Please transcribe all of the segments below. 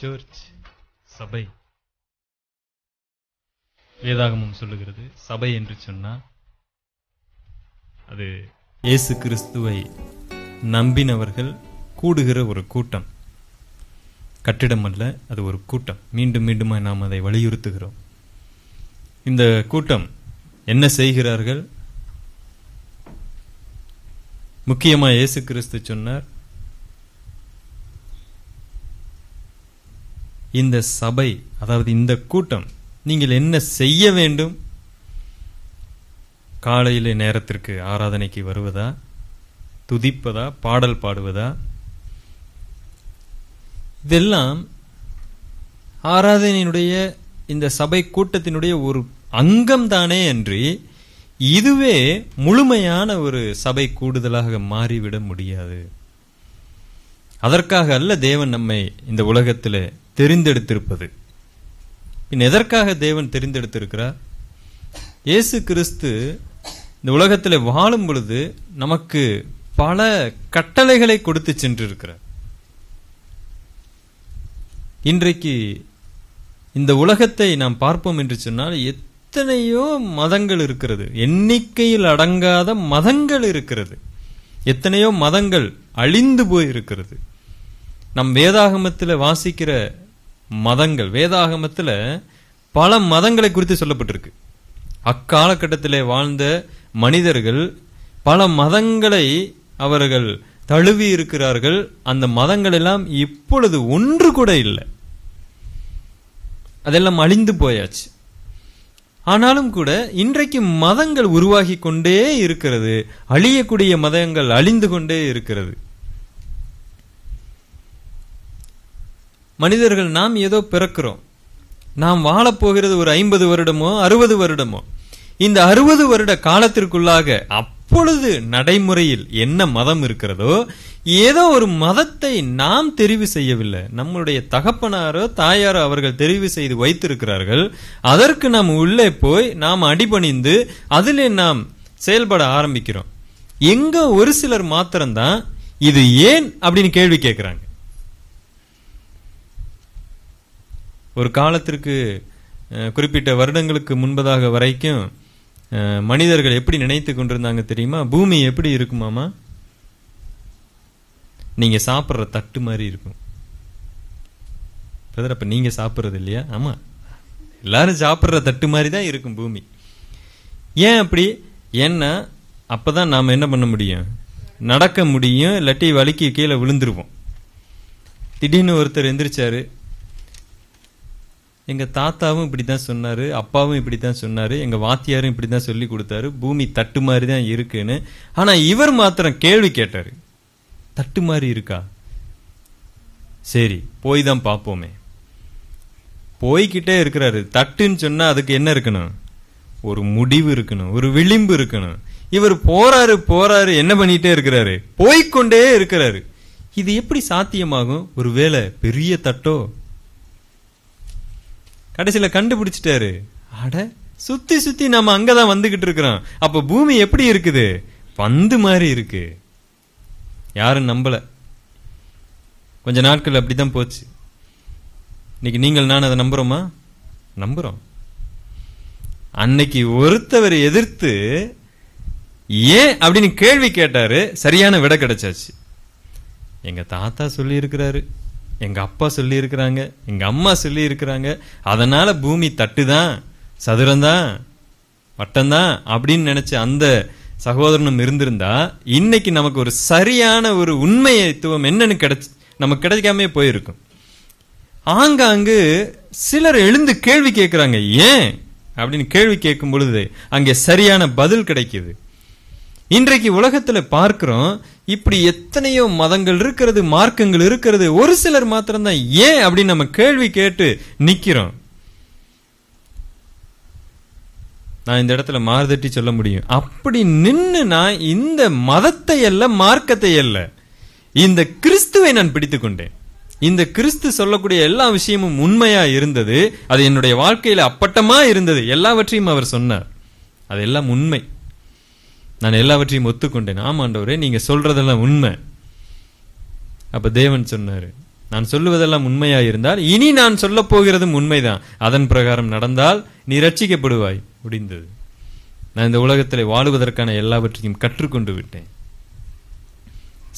search சபை வேதாகமம் சொல்லுகிறது சபை என்று சொன்னால் அது இயேசு கிறிஸ்துவை நம்பினவர்கள் கூடுகிற ஒரு கூட்டம் கட்டிடம் அல்ல அது ஒரு கூட்டம் மீண்டும் மீண்டும் நாம் அதை வலியுறுத்துகிறோம் இந்த கூட்டம் என்ன செய்கிறார்கள் முக்கியமாக இயேசு கிறிஸ்து சொன்னார் இந்த சபை அதாவது இந்த கூட்டம் நீங்கள் என்ன செய்ய வேண்டும் காலையில் நேரத்திற்கு ஆராதனைக்கு வருவதா துதிப்பதா பாடல் பாடுவதா இதெல்லாம் ஆராதனையினுடைய இந்த சபை கூட்டத்தினுடைய ஒரு அங்கம் தானே அன்றி இதுவே முழுமையான ஒரு சபை கூடுதலாக மாறிவிட முடியாது அதற்காக அல்ல தேவன் நம்மை இந்த உலகத்தில் தெரிந்தெடுத்திருப்பது பின் எதற்காக தேவன் தெரிந்தெடுத்திருக்கிறார் இயேசு கிறிஸ்து இந்த உலகத்தில் வாழும் பொழுது நமக்கு பல கட்டளைகளை கொடுத்து சென்றிருக்கிறார் இன்றைக்கு இந்த உலகத்தை நாம் பார்ப்போம் என்று சொன்னால் எத்தனையோ மதங்கள் இருக்கிறது எண்ணிக்கையில் அடங்காத மதங்கள் இருக்கிறது எத்தனையோ மதங்கள் அழிந்து போயிருக்கிறது நம் வேதாகமத்தில் வாசிக்கிற மதங்கள் வேதாகமத்தில் பல மதங்களை குறித்து சொல்லப்பட்டிருக்கு அக்காலகட்டத்தில் வாழ்ந்த மனிதர்கள் பல மதங்களை அவர்கள் தழுவி இருக்கிறார்கள் அந்த மதங்கள் எல்லாம் இப்பொழுது ஒன்று கூட இல்லை அதெல்லாம் அழிந்து போயாச்சு ஆனாலும் கூட இன்றைக்கு மதங்கள் உருவாகி கொண்டே இருக்கிறது அழியக்கூடிய மதங்கள் அழிந்து கொண்டே இருக்கிறது மனிதர்கள் நாம் ஏதோ பிறக்கிறோம் நாம் வாழப்போகிறது ஒரு ஐம்பது வருடமோ அறுபது வருடமோ இந்த அறுபது வருட காலத்திற்குள்ளாக அப்பொழுது நடைமுறையில் என்ன மதம் இருக்கிறதோ ஏதோ ஒரு மதத்தை நாம் தெரிவு செய்யவில்லை நம்முடைய தகப்பனாரோ தாயாரோ அவர்கள் தெரிவு செய்து வைத்திருக்கிறார்கள் அதற்கு நாம் உள்ளே போய் நாம் அடிபணிந்து அதிலே நாம் செயல்பட ஆரம்பிக்கிறோம் எங்க ஒரு சிலர் மாத்திரம்தான் இது ஏன் அப்படின்னு கேள்வி கேட்கிறாங்க ஒரு காலத்திற்கு குறிப்பிட்ட வருடங்களுக்கு முன்பதாக வரைக்கும் மனிதர்கள் எப்படி நினைத்து கொண்டிருந்தாங்க தெரியுமா பூமி எப்படி இருக்குமாமா நீங்கள் சாப்பிட்ற தட்டு மாதிரி இருக்கும் பிரதர் அப்போ நீங்கள் சாப்பிட்றது இல்லையா ஆமாம் எல்லாரும் சாப்பிட்ற தட்டு மாதிரி தான் இருக்கும் பூமி ஏன் அப்படி ஏன்னா அப்போ தான் நாம் என்ன பண்ண முடியும் நடக்க முடியும் இல்லாட்டி வலிக்கு கீழே விழுந்துருவோம் திடீர்னு ஒருத்தர் எந்திரிச்சாரு எங்கள் தாத்தாவும் இப்படி தான் சொன்னார் அப்பாவும் இப்படி தான் சொன்னார் எங்கள் வாத்தியாரும் இப்படி தான் சொல்லி கொடுத்தாரு பூமி தட்டு மாதிரி தான் இருக்குன்னு ஆனால் இவர் மாத்திரம் கேள்வி கேட்டார் தட்டு மாதிரி இருக்கா சரி போய் தான் பார்ப்போமே போய்கிட்டே இருக்கிறாரு தட்டுன்னு சொன்னால் அதுக்கு என்ன இருக்கணும் ஒரு முடிவு இருக்கணும் ஒரு விளிம்பு இருக்கணும் இவர் போறாரு போறாரு என்ன பண்ணிட்டே இருக்கிறாரு போய்கொண்டே இருக்கிறாரு இது எப்படி சாத்தியமாகும் ஒருவேளை பெரிய தட்டோ கடைசியில கண்டுபிடிச்சிட்டாரு அட சுத்தி சுத்தி நாம அங்கதான் வந்துகிட்டு இருக்கிறோம் அப்ப பூமி எப்படி இருக்குது பந்து மாதிரி இருக்கு யாரும் நம்பல கொஞ்ச நாட்கள் அப்படிதான் போச்சு இன்னைக்கு நீங்கள் நான் அதை நம்புறோமா நம்புறோம் அன்னைக்கு ஒருத்தவர் எதிர்த்து ஏன் அப்படின்னு கேள்வி கேட்டாரு சரியான விட கிடைச்சாச்சு எங்க தாத்தா சொல்லி இருக்கிறாரு எங்கள் அப்பா சொல்லியிருக்கிறாங்க எங்கள் அம்மா சொல்லியிருக்கிறாங்க அதனால் பூமி தட்டு தான் சதுரந்தான் வட்டம்தான் அப்படின்னு நினச்ச அந்த சகோதரனும் இருந்திருந்தா இன்னைக்கு நமக்கு ஒரு சரியான ஒரு உண்மையத்துவம் என்னன்னு கிடைச்சி நமக்கு கிடைக்காமே போயிருக்கும் ஆங்காங்கு சிலர் எழுந்து கேள்வி கேட்குறாங்க ஏன் அப்படின்னு கேள்வி கேட்கும் பொழுது அங்கே சரியான பதில் கிடைக்குது இன்றைக்கு உலகத்துல பார்க்கிறோம் இப்படி எத்தனையோ மதங்கள் இருக்கிறது மார்க்கங்கள் இருக்கிறது ஒரு சிலர் மாத்திரம்தான் ஏன் அப்படின்னு நம்ம கேள்வி கேட்டு நிக்கிறோம் நான் இந்த இடத்துல மாறுதட்டி சொல்ல முடியும் அப்படி நின்று நான் இந்த மதத்தை அல்ல மார்க்கத்தை அல்ல இந்த கிறிஸ்துவை நான் பிடித்துக்கொண்டேன் கொண்டேன் இந்த கிறிஸ்து சொல்லக்கூடிய எல்லா விஷயமும் உண்மையா இருந்தது அது என்னுடைய வாழ்க்கையில அப்பட்டமா இருந்தது எல்லாவற்றையும் அவர் சொன்னார் அதெல்லாம் உண்மை நான் எல்லாவற்றையும் ஒத்துக்கொண்டேன் ஆமாண்டவரே நீங்கள் சொல்கிறதெல்லாம் உண்மை அப்போ தேவன் சொன்னார் நான் சொல்லுவதெல்லாம் உண்மையாக இருந்தால் இனி நான் சொல்ல போகிறதும் உண்மைதான் அதன் பிரகாரம் நடந்தால் நீ ரட்சிக்கப்படுவாய் முடிந்தது நான் இந்த உலகத்தில் வாழுவதற்கான எல்லாவற்றையும் கற்றுக்கொண்டு விட்டேன்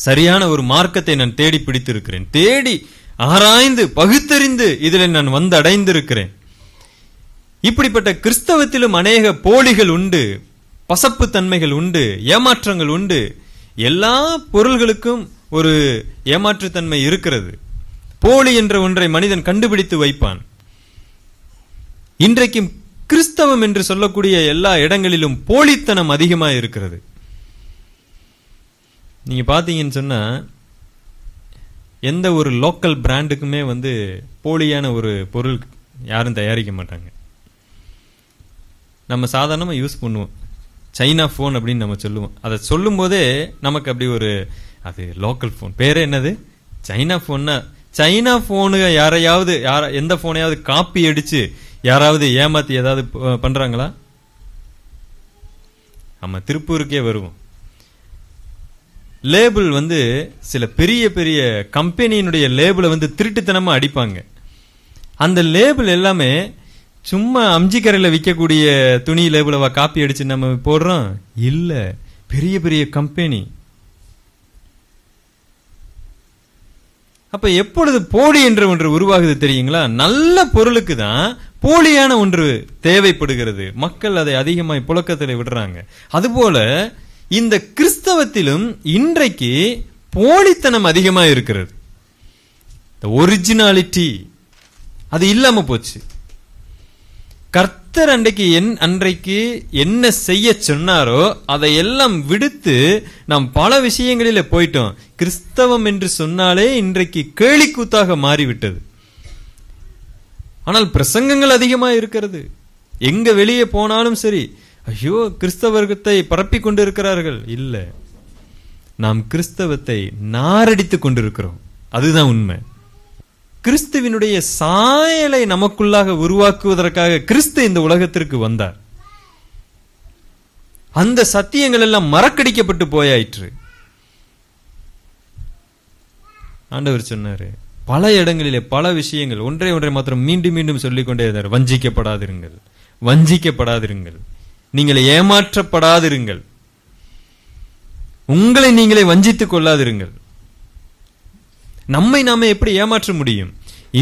சரியான ஒரு மார்க்கத்தை நான் தேடி பிடித்திருக்கிறேன் தேடி ஆராய்ந்து பகுத்தறிந்து இதில் நான் வந்தடைந்திருக்கிறேன் இப்படிப்பட்ட கிறிஸ்தவத்திலும் அநேக போலிகள் உண்டு பசப்பு தன்மைகள் உண்டு ஏமாற்றங்கள் உண்டு எல்லா பொருள்களுக்கும் ஒரு ஏமாற்றுத்தன்மை இருக்கிறது போலி என்ற ஒன்றை மனிதன் கண்டுபிடித்து வைப்பான் இன்றைக்கும் கிறிஸ்தவம் என்று சொல்லக்கூடிய எல்லா இடங்களிலும் போலித்தனம் அதிகமாக இருக்கிறது நீங்கள் பார்த்தீங்கன்னு சொன்னால் எந்த ஒரு லோக்கல் பிராண்டுக்குமே வந்து போலியான ஒரு பொருள் யாரும் தயாரிக்க மாட்டாங்க நம்ம சாதாரணமாக யூஸ் பண்ணுவோம் சைனா ஃபோன் அப்படின்னு நம்ம சொல்லுவோம் அதை சொல்லும் போதே நமக்கு அப்படி ஒரு அது லோக்கல் ஃபோன் பேர் என்னது சைனா ஃபோன்னா சைனா ஃபோனு யாரையாவது யார எந்த ஃபோனையாவது காப்பி அடிச்சு யாராவது ஏமாத்தி ஏதாவது பண்றாங்களா நம்ம திருப்பூருக்கே வருவோம் லேபிள் வந்து சில பெரிய பெரிய கம்பெனியினுடைய லேபிளை வந்து திருட்டுத்தனமா அடிப்பாங்க அந்த லேபிள் எல்லாமே சும்மா அம்ஜி கரையில் விற்கக்கூடிய துணி லேபிளவா காப்பி அடிச்சு நம்ம போடுறோம் இல்லை பெரிய பெரிய கம்பெனி அப்ப எப்பொழுது போலி என்ற ஒன்று உருவாகுது தெரியுங்களா நல்ல பொருளுக்கு தான் போலியான ஒன்று தேவைப்படுகிறது மக்கள் அதை அதிகமாய் புழக்கத்தில் விடுறாங்க அதுபோல இந்த கிறிஸ்தவத்திலும் இன்றைக்கு போலித்தனம் அதிகமாக இருக்கிறது ஒரிஜினாலிட்டி அது இல்லாம போச்சு கர்த்தர் அன்றைக்கு என் அன்றைக்கு என்ன செய்ய சொன்னாரோ அதையெல்லாம் விடுத்து நாம் பல விஷயங்களில் போயிட்டோம் கிறிஸ்தவம் என்று சொன்னாலே இன்றைக்கு கூத்தாக மாறிவிட்டது ஆனால் பிரசங்கங்கள் அதிகமாக இருக்கிறது எங்க வெளியே போனாலும் சரி ஐயோ கிறிஸ்தவர்கத்தை பரப்பி கொண்டிருக்கிறார்கள் இல்லை நாம் கிறிஸ்தவத்தை நாரடித்து கொண்டிருக்கிறோம் அதுதான் உண்மை கிறிஸ்துவினுடைய சாயலை நமக்குள்ளாக உருவாக்குவதற்காக கிறிஸ்து இந்த உலகத்திற்கு வந்தார் அந்த சத்தியங்கள் எல்லாம் மறக்கடிக்கப்பட்டு போயாயிற்று ஆண்டவர் சொன்னாரு பல இடங்களிலே பல விஷயங்கள் ஒன்றை ஒன்றை மாத்திரம் மீண்டும் மீண்டும் சொல்லிக்கொண்டே இருந்தார் வஞ்சிக்கப்படாதிருங்கள் வஞ்சிக்கப்படாதிருங்கள் நீங்கள் ஏமாற்றப்படாதிருங்கள் உங்களை நீங்களே வஞ்சித்துக் கொள்ளாதிருங்கள் நம்மை நாம எப்படி ஏமாற்ற முடியும்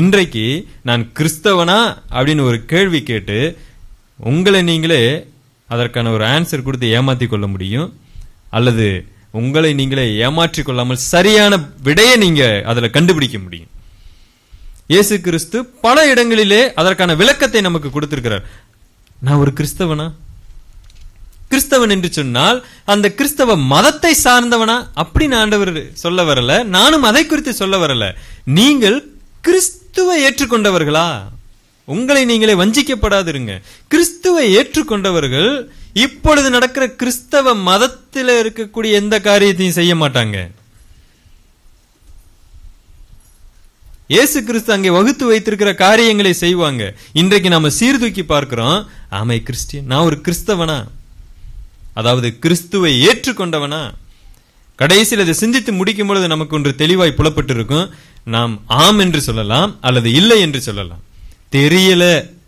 இன்றைக்கு நான் கிறிஸ்தவனா அப்படின்னு ஒரு கேள்வி கேட்டு உங்களை நீங்களே அதற்கான ஒரு ஆன்சர் கொடுத்து ஏமாத்தி கொள்ள முடியும் அல்லது உங்களை நீங்களே ஏமாற்றி கொள்ளாமல் சரியான விடையை நீங்க அதுல கண்டுபிடிக்க முடியும் இயேசு கிறிஸ்து பல இடங்களிலே அதற்கான விளக்கத்தை நமக்கு கொடுத்திருக்கிறார் நான் ஒரு கிறிஸ்தவனா கிறிஸ்தவன் என்று சொன்னால் அந்த கிறிஸ்தவ மதத்தை சார்ந்தவனா அப்படி நான் ஆண்டவர் சொல்ல வரல நானும் அதை குறித்து சொல்ல வரல நீங்கள் கிறிஸ்துவை ஏற்றுக்கொண்டவர்களா உங்களை நீங்களே வஞ்சிக்கப்படாதிருங்க கிறிஸ்துவை ஏற்றுக்கொண்டவர்கள் இப்பொழுது நடக்கிற கிறிஸ்தவ மதத்தில் இருக்கக்கூடிய எந்த காரியத்தையும் செய்ய மாட்டாங்க இயேசு கிறிஸ்து அங்கே வகுத்து வைத்திருக்கிற காரியங்களை செய்வாங்க இன்றைக்கு நாம சீர்தூக்கி பார்க்கிறோம் ஆமை கிறிஸ்டியன் நான் ஒரு கிறிஸ்தவனா அதாவது கிறிஸ்துவை ஏற்றுக்கொண்டவனா கடைசியில் அதை சிந்தித்து முடிக்கும் பொழுது நமக்கு ஒன்று தெளிவாய் இருக்கும் நாம் ஆம் என்று சொல்லலாம் அல்லது இல்லை என்று சொல்லலாம் தெரியல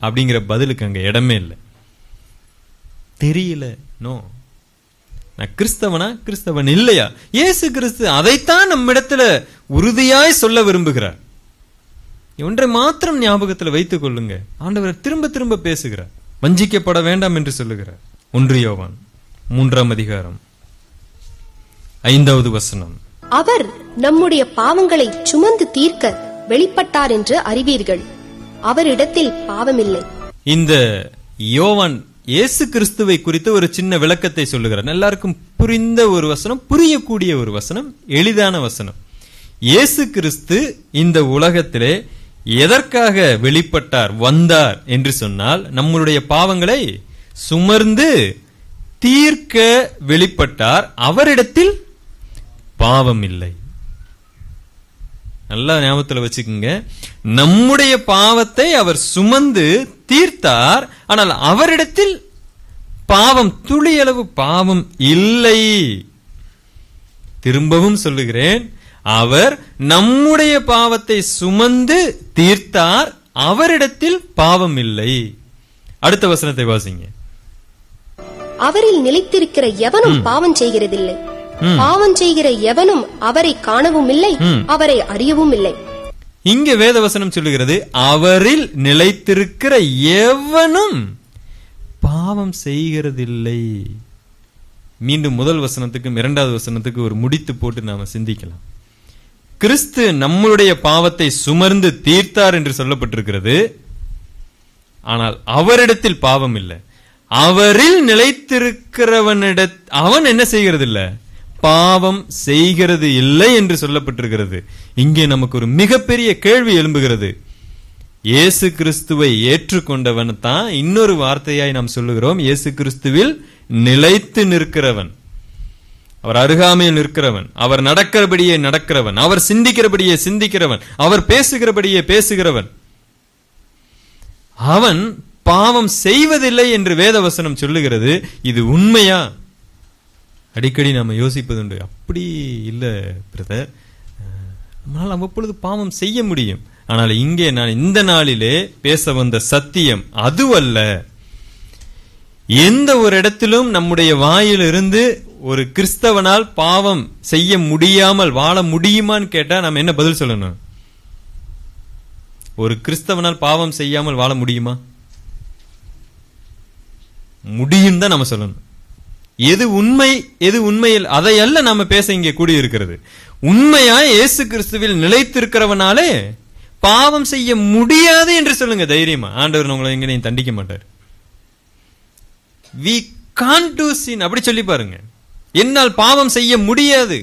அப்படிங்கிற பதிலுக்கு அங்கே இடமே இல்லை தெரியல நோ நான் கிறிஸ்தவனா கிறிஸ்தவன் இல்லையா ஏசு கிறிஸ்து அதைத்தான் நம்மிடத்துல உறுதியாய் சொல்ல விரும்புகிறார் ஒன்றை மாத்திரம் ஞாபகத்தில் வைத்துக் கொள்ளுங்க ஆண்டவர் திரும்ப திரும்ப பேசுகிறார் வஞ்சிக்கப்பட வேண்டாம் என்று சொல்லுகிறார் ஒன்றியோவான் மூன்றாம் அதிகாரம் ஐந்தாவது வசனம் அவர் நம்முடைய பாவங்களை சுமந்து தீர்க்க வெளிப்பட்டார் என்று அறிவீர்கள் அவரிடத்தில் பாவமில்லை இந்த யோவன் இயேசு கிறிஸ்துவை குறித்து ஒரு சின்ன விளக்கத்தை சொல்லுகிறார் எல்லாருக்கும் புரிந்த ஒரு வசனம் புரியக்கூடிய ஒரு வசனம் எளிதான வசனம் இயேசு கிறிஸ்து இந்த உலகத்திலே எதற்காக வெளிப்பட்டார் வந்தார் என்று சொன்னால் நம்மளுடைய பாவங்களை சுமர்ந்து தீர்க்க வெளிப்பட்டார் அவரிடத்தில் பாவம் இல்லை நல்லா ஞாபகத்தில் வச்சுக்கோங்க நம்முடைய பாவத்தை அவர் சுமந்து தீர்த்தார் ஆனால் அவரிடத்தில் பாவம் துளியளவு பாவம் இல்லை திரும்பவும் சொல்லுகிறேன் அவர் நம்முடைய பாவத்தை சுமந்து தீர்த்தார் அவரிடத்தில் பாவம் இல்லை அடுத்த வசனத்தை வாசிங்க அவரில் நிலைத்திருக்கிற எவனும் பாவம் செய்கிறதில்லை பாவம் செய்கிற எவனும் அவரை காணவும் இல்லை அவரை அறியவும் இல்லை இங்க வேதவசனம் சொல்லுகிறது அவரில் நிலைத்திருக்கிற எவனும் பாவம் செய்கிறதில்லை மீண்டும் முதல் வசனத்துக்கும் இரண்டாவது வசனத்துக்கு ஒரு முடித்து போட்டு நாம சிந்திக்கலாம் கிறிஸ்து நம்மளுடைய பாவத்தை சுமர்ந்து தீர்த்தார் என்று சொல்லப்பட்டிருக்கிறது ஆனால் அவரிடத்தில் பாவம் இல்லை அவரில் நிலைத்திருக்கிறவனிட அவன் என்ன செய்கிறது இல்ல பாவம் செய்கிறது இல்லை என்று சொல்லப்பட்டிருக்கிறது இங்கே நமக்கு ஒரு மிகப்பெரிய கேள்வி எழும்புகிறது இயேசு கிறிஸ்துவை ஏற்றுக்கொண்டவன் தான் இன்னொரு வார்த்தையாய் நாம் சொல்லுகிறோம் இயேசு கிறிஸ்துவில் நிலைத்து நிற்கிறவன் அவர் அருகாமையில் நிற்கிறவன் அவர் நடக்கிறபடியே நடக்கிறவன் அவர் சிந்திக்கிறபடியே சிந்திக்கிறவன் அவர் பேசுகிறபடியே பேசுகிறவன் அவன் பாவம் செய்வதில்லை என்று வேதவசனம் சொல்லுகிறது இது உண்மையா அடிக்கடி நாம் யோசிப்பதுண்டு அப்படி இல்லை பிரதர் நம்மளால் அவ்வப்பொழுது பாவம் செய்ய முடியும் ஆனால் இங்கே நான் இந்த நாளிலே பேச வந்த சத்தியம் அதுவல்ல எந்த ஒரு இடத்திலும் நம்முடைய வாயிலிருந்து ஒரு கிறிஸ்தவனால் பாவம் செய்ய முடியாமல் வாழ முடியுமான்னு கேட்டா நம்ம என்ன பதில் சொல்லணும் ஒரு கிறிஸ்தவனால் பாவம் செய்யாமல் வாழ முடியுமா முடியும் தான் நம்ம சொல்லணும் எது உண்மை எது உண்மையில் அதையல்ல நாம பேச இங்கே கூடியிருக்கிறது உண்மையா இயேசு கிறிஸ்துவில் நிலைத்திருக்கிறவனாலே பாவம் செய்ய முடியாது என்று சொல்லுங்க தைரியமா ஆண்டவர் உங்களை எங்கேயும் தண்டிக்க மாட்டார் வி கான் டு சீன் அப்படி சொல்லி பாருங்க என்னால் பாவம் செய்ய முடியாது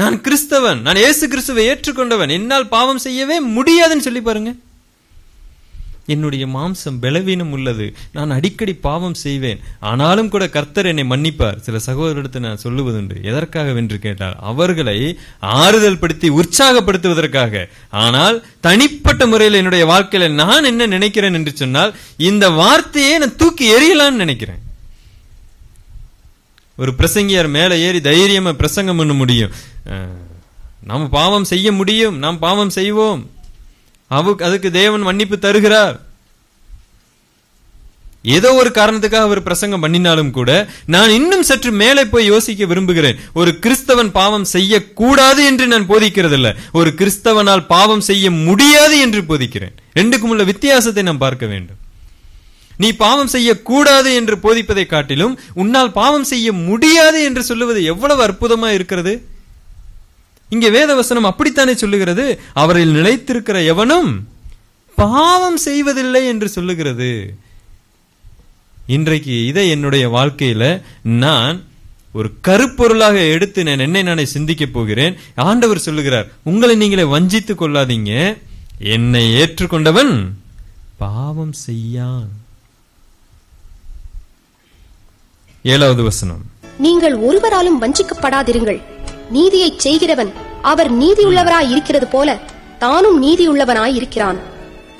நான் கிறிஸ்தவன் நான் இயேசு கிறிஸ்துவை ஏற்றுக்கொண்டவன் என்னால் பாவம் செய்யவே முடியாதுன்னு சொல்லி பாருங்க என்னுடைய மாம்சம் பலவீனம் உள்ளது நான் அடிக்கடி பாவம் செய்வேன் ஆனாலும் கூட கர்த்தர் என்னை மன்னிப்பார் சில சகோதரத்தை நான் சொல்லுவதுண்டு எதற்காக வென்று கேட்டால் அவர்களை ஆறுதல் படுத்தி உற்சாகப்படுத்துவதற்காக ஆனால் தனிப்பட்ட முறையில் என்னுடைய வாழ்க்கையில நான் என்ன நினைக்கிறேன் என்று சொன்னால் இந்த வார்த்தையை நான் தூக்கி எறியலான்னு நினைக்கிறேன் ஒரு பிரசங்கியார் மேலே ஏறி தைரியமா பிரசங்கம் பண்ண முடியும் நாம் பாவம் செய்ய முடியும் நாம் பாவம் செய்வோம் அதுக்கு தேவன் மன்னிப்பு தருகிறார் ஏதோ ஒரு காரணத்துக்காக அவர் பிரசங்கம் பண்ணினாலும் கூட நான் இன்னும் சற்று மேலே போய் யோசிக்க விரும்புகிறேன் ஒரு கிறிஸ்தவன் பாவம் செய்யக்கூடாது என்று நான் போதிக்கிறதில்ல ஒரு கிறிஸ்தவனால் பாவம் செய்ய முடியாது என்று போதிக்கிறேன் ரெண்டுக்கும் உள்ள வித்தியாசத்தை நாம் பார்க்க வேண்டும் நீ பாவம் செய்யக்கூடாது என்று போதிப்பதை காட்டிலும் உன்னால் பாவம் செய்ய முடியாது என்று சொல்லுவது எவ்வளவு அற்புதமா இருக்கிறது இங்கே வேதவசனம் அப்படித்தானே சொல்லுகிறது அவரில் நிலைத்திருக்கிற எவனும் பாவம் செய்வதில்லை என்று சொல்லுகிறது இன்றைக்கு இதை என்னுடைய வாழ்க்கையில நான் ஒரு கருப்பொருளாக எடுத்து நான் என்னை நானே சிந்திக்க போகிறேன் ஆண்டவர் சொல்லுகிறார் உங்களை நீங்களே வஞ்சித்து கொள்ளாதீங்க என்னை ஏற்றுக்கொண்டவன் பாவம் செய்யான் ஏழாவது வசனம் நீங்கள் ஒருவராலும் வஞ்சிக்கப்படாதிருங்கள் நீதியை செய்கிறவன் அவர் நீதி உள்ளவராய் இருக்கிறது போல தானும் நீதி உள்ளவனாய் இருக்கிறான்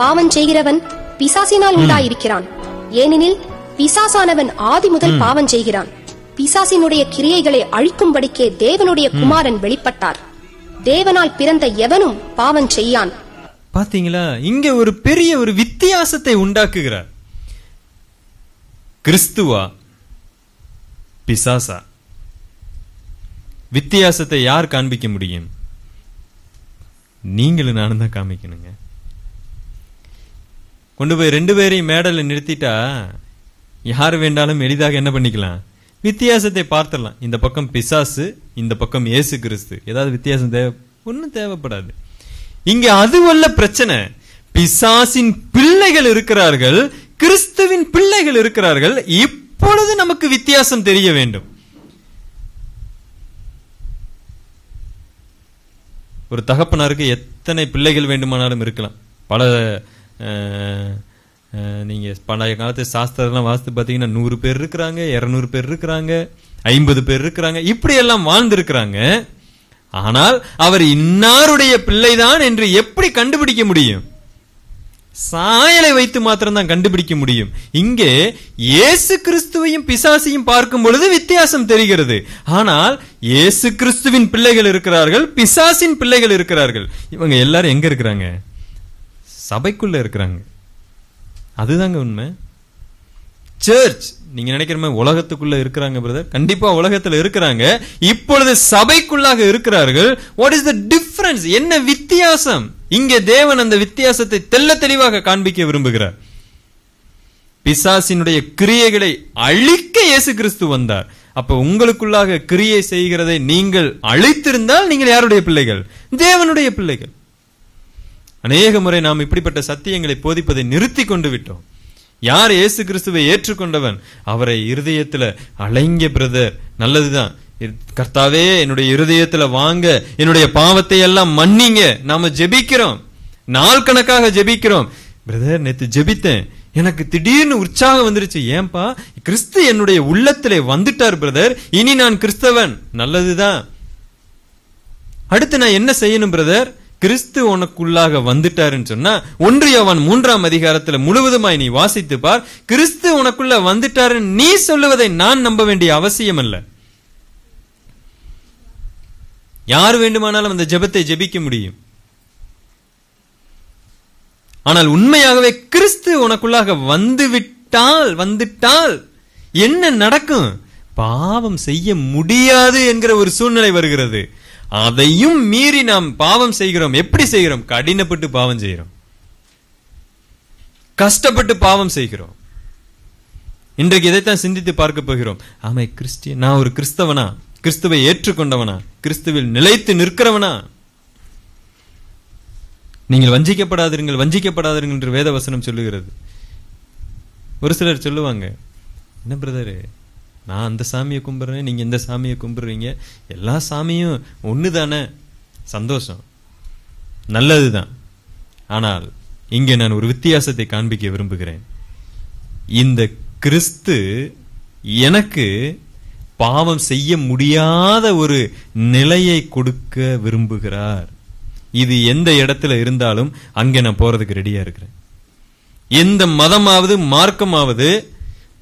பாவம் செய்கிறவன் பிசாசினால் உண்டாயிருக்கிறான் ஏனெனில் பிசாசானவன் ஆதி முதல் பாவம் செய்கிறான் பிசாசினுடைய கிரியைகளை அழிக்கும்படிக்கே தேவனுடைய குமாரன் வெளிப்பட்டார் தேவனால் பிறந்த எவனும் பாவம் செய்யான் பாத்தீங்களா இங்க ஒரு பெரிய ஒரு வித்தியாசத்தை உண்டாக்குகிறார் கிறிஸ்துவா பிசாசா வித்தியாசத்தை யார் காண்பிக்க முடியும் நீங்களும் நானும் தான் காமிக்கணுங்க கொண்டு போய் ரெண்டு பேரையும் மேடலில் நிறுத்திட்டா யார் வேண்டாலும் எளிதாக என்ன பண்ணிக்கலாம் வித்தியாசத்தை பார்த்துடலாம் இந்த பக்கம் பிசாசு இந்த பக்கம் ஏசு கிறிஸ்து ஏதாவது வித்தியாசம் தேவை ஒன்றும் தேவைப்படாது இங்கே அதுவல்ல பிரச்சனை பிசாசின் பிள்ளைகள் இருக்கிறார்கள் கிறிஸ்துவின் பிள்ளைகள் இருக்கிறார்கள் இப்பொழுது நமக்கு வித்தியாசம் தெரிய வேண்டும் ஒரு தகப்பனாருக்கு எத்தனை பிள்ளைகள் வேண்டுமானாலும் இருக்கலாம் பல நீங்கள் பழைய காலத்து சாஸ்திரம்லாம் வாசித்து பார்த்தீங்கன்னா நூறு பேர் இருக்கிறாங்க இரநூறு பேர் இருக்கிறாங்க ஐம்பது பேர் இருக்கிறாங்க இப்படியெல்லாம் வாழ்ந்திருக்கிறாங்க ஆனால் அவர் இன்னாருடைய பிள்ளைதான் என்று எப்படி கண்டுபிடிக்க முடியும் சாயலை வைத்து மாத்திரம்தான் கண்டுபிடிக்க முடியும் இங்கே இயேசு கிறிஸ்துவையும் பிசாசையும் பார்க்கும் பொழுது வித்தியாசம் தெரிகிறது ஆனால் இயேசு கிறிஸ்துவின் பிள்ளைகள் இருக்கிறார்கள் பிசாசின் பிள்ளைகள் இருக்கிறார்கள் இவங்க எல்லாரும் எங்க இருக்கிறாங்க சபைக்குள்ள இருக்கிறாங்க அதுதாங்க உண்மை சர்ச் நீங்க நினைக்கிற மாதிரி உலகத்துக்குள்ள இருக்கிறாங்க பிரதர் கண்டிப்பா உலகத்துல இருக்கிறாங்க இப்பொழுது சபைக்குள்ளாக இருக்கிறார்கள் வாட் இஸ் த டிஃபரன்ஸ் என்ன வித்தியாசம் இங்கே தேவன் அந்த வித்தியாசத்தை தெல்ல தெளிவாக காண்பிக்க விரும்புகிறார் பிசாசினுடைய கிரியைகளை அழிக்க இயேசு கிறிஸ்து வந்தார் அப்ப உங்களுக்குள்ளாக கிரியை செய்கிறதை நீங்கள் அழித்திருந்தால் நீங்கள் யாருடைய பிள்ளைகள் தேவனுடைய பிள்ளைகள் அநேக முறை நாம் இப்படிப்பட்ட சத்தியங்களை போதிப்பதை நிறுத்தி கொண்டு விட்டோம் யார் இயேசு கிறிஸ்துவை ஏற்றுக்கொண்டவன் அவரை இருதயத்துல அலைங்க பிரதர் நல்லதுதான் கர்த்தாவே என்னுடைய இருதயத்துல வாங்க என்னுடைய பாவத்தை எல்லாம் மன்னிங்க நாம ஜெபிக்கிறோம் நாள் கணக்காக ஜெபிக்கிறோம் பிரதர் நேத்து ஜெபித்தேன் எனக்கு திடீர்னு உற்சாகம் வந்துருச்சு ஏன்பா கிறிஸ்து என்னுடைய உள்ளத்திலே வந்துட்டார் பிரதர் இனி நான் கிறிஸ்தவன் நல்லதுதான் அடுத்து நான் என்ன செய்யணும் பிரதர் கிறிஸ்து உனக்குள்ளாக வந்துட்டாருன்னு சொன்னா ஒன்று அவன் மூன்றாம் அதிகாரத்துல முழுவதுமாய் நீ வாசித்து பார் கிறிஸ்து உனக்குள்ள வந்துட்டாருன்னு நீ சொல்லுவதை நான் நம்ப வேண்டிய அவசியம் இல்லை யார் வேண்டுமானாலும் அந்த ஜெபத்தை ஜெபிக்க முடியும் ஆனால் உண்மையாகவே கிறிஸ்து உனக்குள்ளாக வந்து விட்டால் வந்துட்டால் என்ன நடக்கும் பாவம் செய்ய முடியாது என்கிற ஒரு சூழ்நிலை வருகிறது அதையும் மீறி நாம் பாவம் செய்கிறோம் எப்படி செய்கிறோம் கடினப்பட்டு பாவம் செய்கிறோம் கஷ்டப்பட்டு பாவம் செய்கிறோம் இன்றைக்கு இதைத்தான் சிந்தித்து பார்க்க போகிறோம் ஆமை கிறிஸ்டியன் நான் ஒரு கிறிஸ்தவனா கிறிஸ்துவை ஏற்றுக்கொண்டவனா கிறிஸ்துவில் நிலைத்து நிற்கிறவனா நீங்கள் வஞ்சிக்கப்படாதிருங்கள் வஞ்சிக்கப்படாதிருங்கள் என்று வேதவசனம் சொல்லுகிறது ஒரு சிலர் சொல்லுவாங்க என்ன பிரதரு நான் அந்த சாமியை கும்பிட்றேன் நீங்கள் இந்த சாமியை கும்பிடுறீங்க எல்லா சாமியும் ஒன்று தானே சந்தோஷம் நல்லது தான் ஆனால் இங்கே நான் ஒரு வித்தியாசத்தை காண்பிக்க விரும்புகிறேன் இந்த கிறிஸ்து எனக்கு பாவம் செய்ய முடியாத ஒரு நிலையை கொடுக்க விரும்புகிறார் இது எந்த இடத்துல இருந்தாலும் அங்கே நான் போறதுக்கு ரெடியா இருக்கிறேன் எந்த மதமாவது மார்க்கமாவது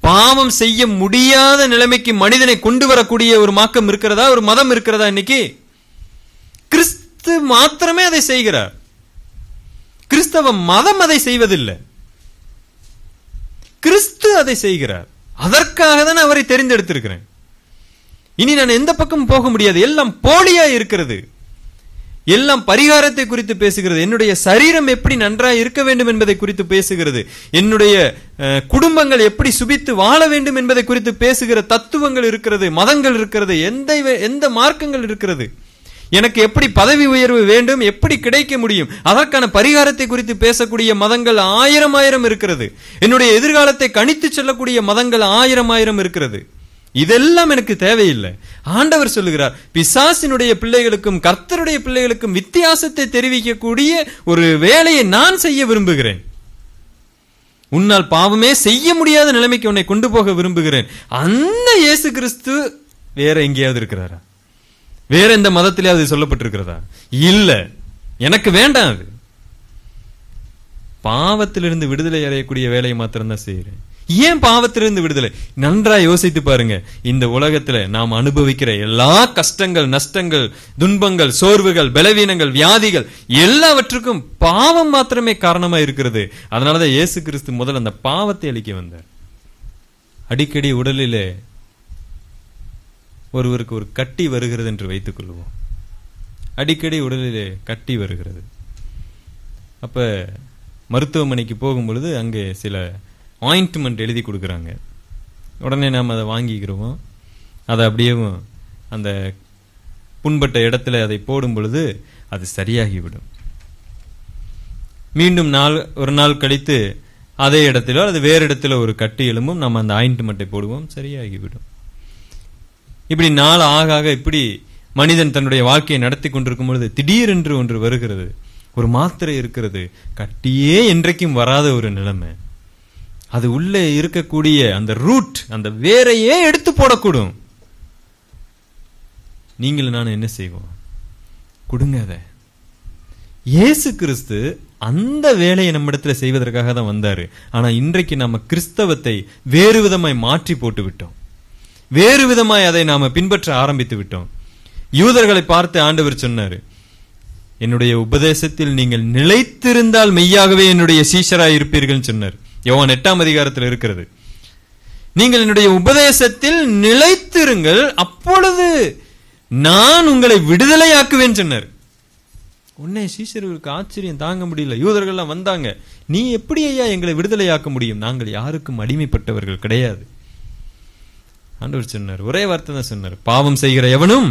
பாவம் செய்ய முடியாத நிலைமைக்கு மனிதனை கொண்டு வரக்கூடிய ஒரு மார்க்கம் இருக்கிறதா ஒரு மதம் இருக்கிறதா இன்னைக்கு கிறிஸ்து மாத்திரமே அதை செய்கிறார் கிறிஸ்தவ மதம் அதை செய்வதில்லை கிறிஸ்து அதை செய்கிறார் அதற்காக தான் அவரை தெரிந்தெடுத்திருக்கிறேன் இனி நான் எந்த பக்கம் போக முடியாது எல்லாம் போலியா இருக்கிறது எல்லாம் பரிகாரத்தை குறித்து பேசுகிறது என்னுடைய சரீரம் எப்படி நன்றாக இருக்க வேண்டும் என்பதை குறித்து பேசுகிறது என்னுடைய குடும்பங்கள் எப்படி சுபித்து வாழ வேண்டும் என்பதை குறித்து பேசுகிற தத்துவங்கள் இருக்கிறது மதங்கள் இருக்கிறது எந்த எந்த மார்க்கங்கள் இருக்கிறது எனக்கு எப்படி பதவி உயர்வு வேண்டும் எப்படி கிடைக்க முடியும் அதற்கான பரிகாரத்தை குறித்து பேசக்கூடிய மதங்கள் ஆயிரம் ஆயிரம் இருக்கிறது என்னுடைய எதிர்காலத்தை கணித்து செல்லக்கூடிய மதங்கள் ஆயிரம் ஆயிரம் இருக்கிறது இதெல்லாம் எனக்கு தேவையில்லை ஆண்டவர் சொல்லுகிறார் பிசாசினுடைய பிள்ளைகளுக்கும் கர்த்தருடைய பிள்ளைகளுக்கும் வித்தியாசத்தை தெரிவிக்கக்கூடிய ஒரு வேலையை நான் செய்ய விரும்புகிறேன் உன்னால் பாவமே செய்ய முடியாத நிலைமைக்கு உன்னை கொண்டு போக விரும்புகிறேன் அந்த இயேசு கிறிஸ்து வேற எங்கேயாவது இருக்கிறாரா வேற எந்த மதத்திலேயாவது சொல்லப்பட்டிருக்கிறதா இல்ல எனக்கு வேண்டாம் அது பாவத்திலிருந்து விடுதலை அடையக்கூடிய வேலையை மாத்திரம்தான் செய்யறேன் ஏன் பாவத்திலிருந்து விடுதலை நன்றா யோசித்து பாருங்க இந்த உலகத்துல நாம் அனுபவிக்கிற எல்லா கஷ்டங்கள் நஷ்டங்கள் துன்பங்கள் சோர்வுகள் பலவீனங்கள் வியாதிகள் எல்லாவற்றுக்கும் பாவம் மாத்திரமே காரணமா இருக்கிறது அதனாலதான் இயேசு கிறிஸ்து முதல் அந்த பாவத்தை அழிக்க வந்தார் அடிக்கடி உடலிலே ஒருவருக்கு ஒரு கட்டி வருகிறது என்று வைத்துக் கொள்வோம் அடிக்கடி உடலிலே கட்டி வருகிறது அப்ப மருத்துவமனைக்கு போகும் பொழுது அங்கே சில ஆயின்ட்மெண்ட் எழுதி கொடுக்குறாங்க உடனே நாம் அதை வாங்கிக்கிறோம் அதை அப்படியே அந்த புண்பட்ட இடத்துல அதை போடும் பொழுது அது சரியாகிவிடும் மீண்டும் நாள் ஒரு நாள் கழித்து அதே இடத்திலோ அல்லது வேறு இடத்துல ஒரு கட்டி எலும்பும் நம்ம அந்த ஆயின்ட்மெண்ட்டை போடுவோம் சரியாகிவிடும் இப்படி நாள் ஆக ஆக இப்படி மனிதன் தன்னுடைய வாழ்க்கையை நடத்தி கொண்டிருக்கும் பொழுது திடீரென்று ஒன்று வருகிறது ஒரு மாத்திரை இருக்கிறது கட்டியே என்றைக்கும் வராத ஒரு நிலைமை அது உள்ளே இருக்கக்கூடிய அந்த ரூட் அந்த வேரையே எடுத்து போடக்கூடும் நீங்கள் நான் என்ன செய்வோம் கொடுங்க அதை இயேசு கிறிஸ்து அந்த வேலையை நம்மிடத்துல செய்வதற்காக தான் வந்தார் ஆனால் இன்றைக்கு நம்ம கிறிஸ்தவத்தை வேறு விதமாய் மாற்றி போட்டு விட்டோம் வேறு விதமாய் அதை நாம் பின்பற்ற ஆரம்பித்து விட்டோம் யூதர்களை பார்த்து ஆண்டவர் சொன்னார் என்னுடைய உபதேசத்தில் நீங்கள் நிலைத்திருந்தால் மெய்யாகவே என்னுடைய சீஷராக இருப்பீர்கள் சொன்னார் யோவான் எட்டாம் அதிகாரத்தில் இருக்கிறது நீங்கள் என்னுடைய உபதேசத்தில் நிலைத்திருங்கள் அப்பொழுது நான் உங்களை விடுதலையாக்குவேன் சொன்னார் உன்னை சீசர்களுக்கு ஆச்சரியம் தாங்க முடியல யூதர்கள்லாம் வந்தாங்க நீ எப்படி ஐயா எங்களை விடுதலையாக்க முடியும் நாங்கள் யாருக்கும் அடிமைப்பட்டவர்கள் கிடையாது ஆண்டவர் சொன்னார் ஒரே வார்த்தை தான் சொன்னார் பாவம் செய்கிற எவனும்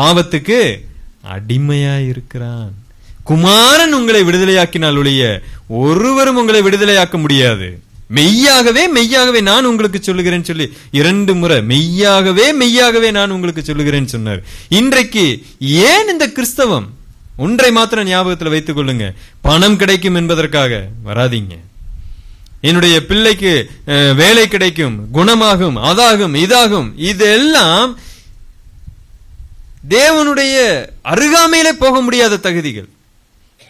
பாவத்துக்கு அடிமையா இருக்கிறான் குமாரன் உங்களை விடுதலையாக்கினால் ஒழிய ஒருவரும் உங்களை விடுதலையாக்க முடியாது மெய்யாகவே மெய்யாகவே நான் உங்களுக்கு சொல்லுகிறேன்னு சொல்லி இரண்டு முறை மெய்யாகவே மெய்யாகவே நான் உங்களுக்கு சொல்லுகிறேன்னு சொன்னார் இன்றைக்கு ஏன் இந்த கிறிஸ்தவம் ஒன்றை மாத்திரம் ஞாபகத்தில் வைத்துக் கொள்ளுங்க பணம் கிடைக்கும் என்பதற்காக வராதிங்க என்னுடைய பிள்ளைக்கு வேலை கிடைக்கும் குணமாகும் அதாகும் இதாகும் இதெல்லாம் தேவனுடைய அருகாமையிலே போக முடியாத தகுதிகள்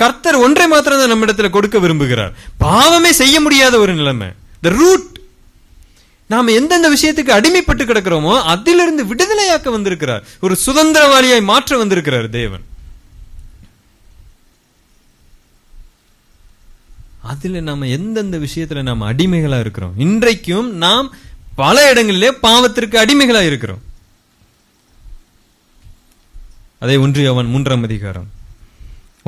கர்த்தர் ஒன்றை மாத்திரம் தான் நம்மிடத்தில் கொடுக்க விரும்புகிறார் பாவமே செய்ய முடியாத ஒரு நிலைமை த ரூட் நாம் எந்தெந்த விஷயத்துக்கு அடிமைப்பட்டு கிடக்கிறோமோ அதிலிருந்து விடுதலையாக்க வந்திருக்கிறார் ஒரு சுதந்திரவாளியாய் மாற்ற வந்திருக்கிறார் தேவன் அதுல நாம எந்தெந்த விஷயத்துல நாம் அடிமைகளா இருக்கிறோம் இன்றைக்கும் நாம் பல இடங்களிலே பாவத்திற்கு அடிமைகளா இருக்கிறோம் அதை ஒன்றிய அவன் மூன்றாம் அதிகாரம்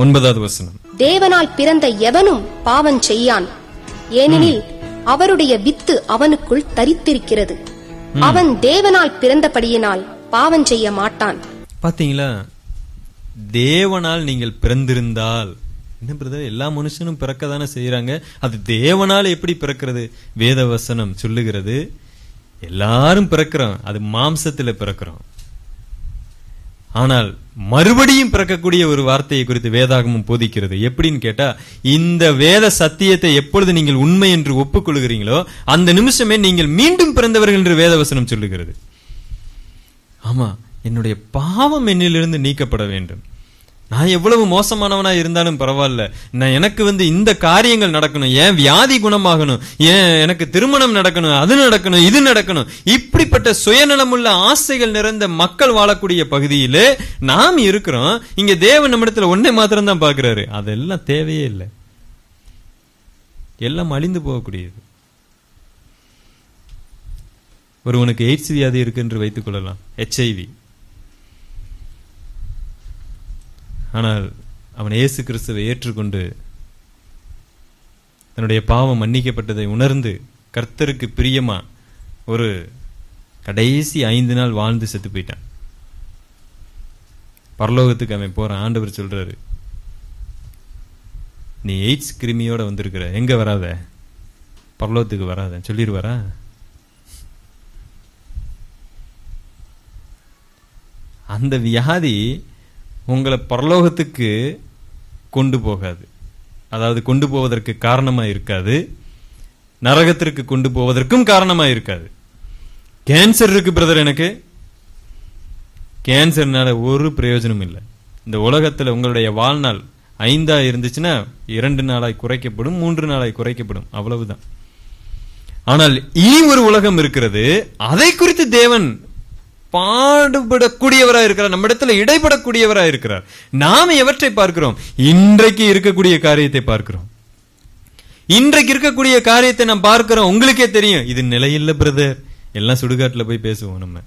ஒன்பதாவது வசனம் தேவனால் பிறந்த எவனும் பாவம் செய்யான் ஏனெனில் அவருடைய வித்து அவனுக்குள் தரித்திருக்கிறது அவன் தேவனால் பிறந்தபடியினால் பாவம் செய்ய மாட்டான் பாத்தீங்களா தேவனால் நீங்கள் பிறந்திருந்தால் என்ன பிரதர் எல்லா மனுஷனும் பிறக்க தானே செய்யறாங்க அது தேவனால் எப்படி பிறக்கிறது வேதவசனம் சொல்லுகிறது எல்லாரும் பிறக்கிறோம் அது மாம்சத்துல பிறக்கிறோம் ஆனால் மறுபடியும் பிறக்கக்கூடிய ஒரு வார்த்தையை குறித்து வேதாகமும் போதிக்கிறது எப்படின்னு கேட்டா இந்த வேத சத்தியத்தை எப்பொழுது நீங்கள் உண்மை என்று ஒப்புக்கொள்கிறீங்களோ அந்த நிமிஷமே நீங்கள் மீண்டும் பிறந்தவர்கள் என்று வேதவசனம் சொல்லுகிறது ஆமா என்னுடைய பாவம் என்னிலிருந்து நீக்கப்பட வேண்டும் நான் எவ்வளவு மோசமானவனா இருந்தாலும் பரவாயில்ல நான் எனக்கு வந்து இந்த காரியங்கள் நடக்கணும் ஏன் வியாதி குணமாகணும் ஏன் எனக்கு திருமணம் நடக்கணும் அது நடக்கணும் இது நடக்கணும் இப்படிப்பட்ட சுயநலமுள்ள ஆசைகள் நிறைந்த மக்கள் வாழக்கூடிய பகுதியிலே நாம் இருக்கிறோம் இங்க தேவன் நம்மிடத்துல ஒன்னே மாத்திரம் தான் பாக்குறாரு அதெல்லாம் தேவையே இல்லை எல்லாம் அழிந்து போகக்கூடியது ஒருவனுக்கு எய்ட்ஸ் வியாதி இருக்கு என்று வைத்துக் கொள்ளலாம் ஹெச்ஐவி ஆனால் அவன் இயேசு கிறிஸ்துவை ஏற்றுக்கொண்டு தன்னுடைய பாவம் மன்னிக்கப்பட்டதை உணர்ந்து கர்த்தருக்கு பிரியமா ஒரு கடைசி ஐந்து நாள் வாழ்ந்து செத்து போயிட்டான் பரலோகத்துக்கு அவன் போற ஆண்டவர் சொல்றாரு நீ எய்ட்ஸ் கிருமியோட வந்திருக்கிற எங்க வராத பரலோகத்துக்கு வராத சொல்லிடுவாரா அந்த வியாதி உங்களை பரலோகத்துக்கு கொண்டு போகாது அதாவது கொண்டு போவதற்கு காரணமாக இருக்காது நரகத்திற்கு கொண்டு போவதற்கும் காரணமாக இருக்காது கேன்சர் இருக்கு பிரதர் எனக்கு கேன்சர்னால ஒரு பிரயோஜனம் இல்லை இந்த உலகத்தில் உங்களுடைய வாழ்நாள் ஐந்தா இருந்துச்சுன்னா இரண்டு நாளாய் குறைக்கப்படும் மூன்று நாளாய் குறைக்கப்படும் அவ்வளவுதான் ஆனால் இனி ஒரு உலகம் இருக்கிறது அதை குறித்து தேவன் பாடுபடக்கூடியவராக இருக்கிறார் நம்மிடத்தில் இடைப்படக்கூடியவராக இருக்கிறார் நாம் எவற்றை பார்க்கிறோம் இன்றைக்கு இருக்கக்கூடிய காரியத்தை பார்க்கிறோம் இன்றைக்கு இருக்கக்கூடிய காரியத்தை நாம் பார்க்கிறோம் உங்களுக்கே தெரியும் இது நிலையில் பிரதர் எல்லாம் சுடுகாட்டில் போய் பேசுவோம் நம்ம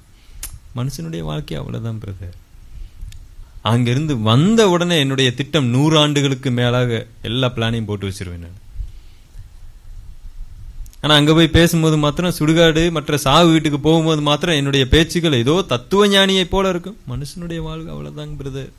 மனுஷனுடைய வாழ்க்கை அவ்வளோதான் பிரதர் அங்கிருந்து வந்த உடனே என்னுடைய திட்டம் நூறு ஆண்டுகளுக்கு மேலாக எல்லா பிளானையும் போட்டு வச்சிருவேன் நான் ஆனால் அங்கே போய் பேசும்போது மாத்திரம் சுடுகாடு மற்ற சாவு வீட்டுக்கு போகும்போது மாத்திரம் என்னுடைய பேச்சுக்கள் ஏதோ தத்துவ ஞானியை போல இருக்கும் மனுஷனுடைய வாழ்வு அவ்வளோதாங்க பிரதர்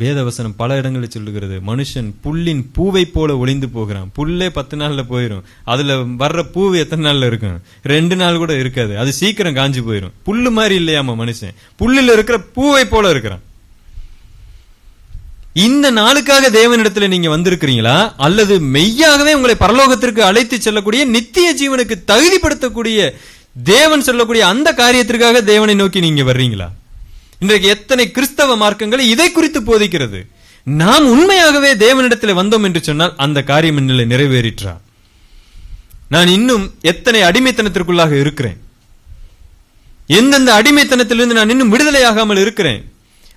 வேதவசனம் பல இடங்களில் சொல்லுகிறது மனுஷன் புல்லின் பூவை போல ஒளிந்து போகிறான் புல்லே பத்து நாள்ல போயிடும் அதுல வர்ற பூவு எத்தனை நாள்ல இருக்கும் ரெண்டு நாள் கூட இருக்காது அது சீக்கிரம் காஞ்சு போயிடும் புல்லு மாதிரி இல்லையாமா மனுஷன் புல்லில் இருக்கிற பூவை போல இருக்கிறான் இந்த நாளுக்காக தேவனிடத்துல நீங்க வந்திருக்கிறீங்களா அல்லது மெய்யாகவே உங்களை பரலோகத்திற்கு அழைத்து செல்லக்கூடிய நித்திய ஜீவனுக்கு தகுதிப்படுத்தக்கூடிய தேவன் சொல்லக்கூடிய அந்த காரியத்திற்காக தேவனை நோக்கி நீங்க வர்றீங்களா இன்றைக்கு எத்தனை கிறிஸ்தவ மார்க்கங்களை இதை குறித்து போதிக்கிறது நாம் உண்மையாகவே தேவனிடத்தில் வந்தோம் என்று சொன்னால் அந்த காரியம் என்னில் நிறைவேறிற்றா நான் இன்னும் எத்தனை அடிமைத்தனத்திற்குள்ளாக இருக்கிறேன் எந்தெந்த அடிமைத்தனத்திலிருந்து நான் இன்னும் விடுதலையாகாமல் இருக்கிறேன்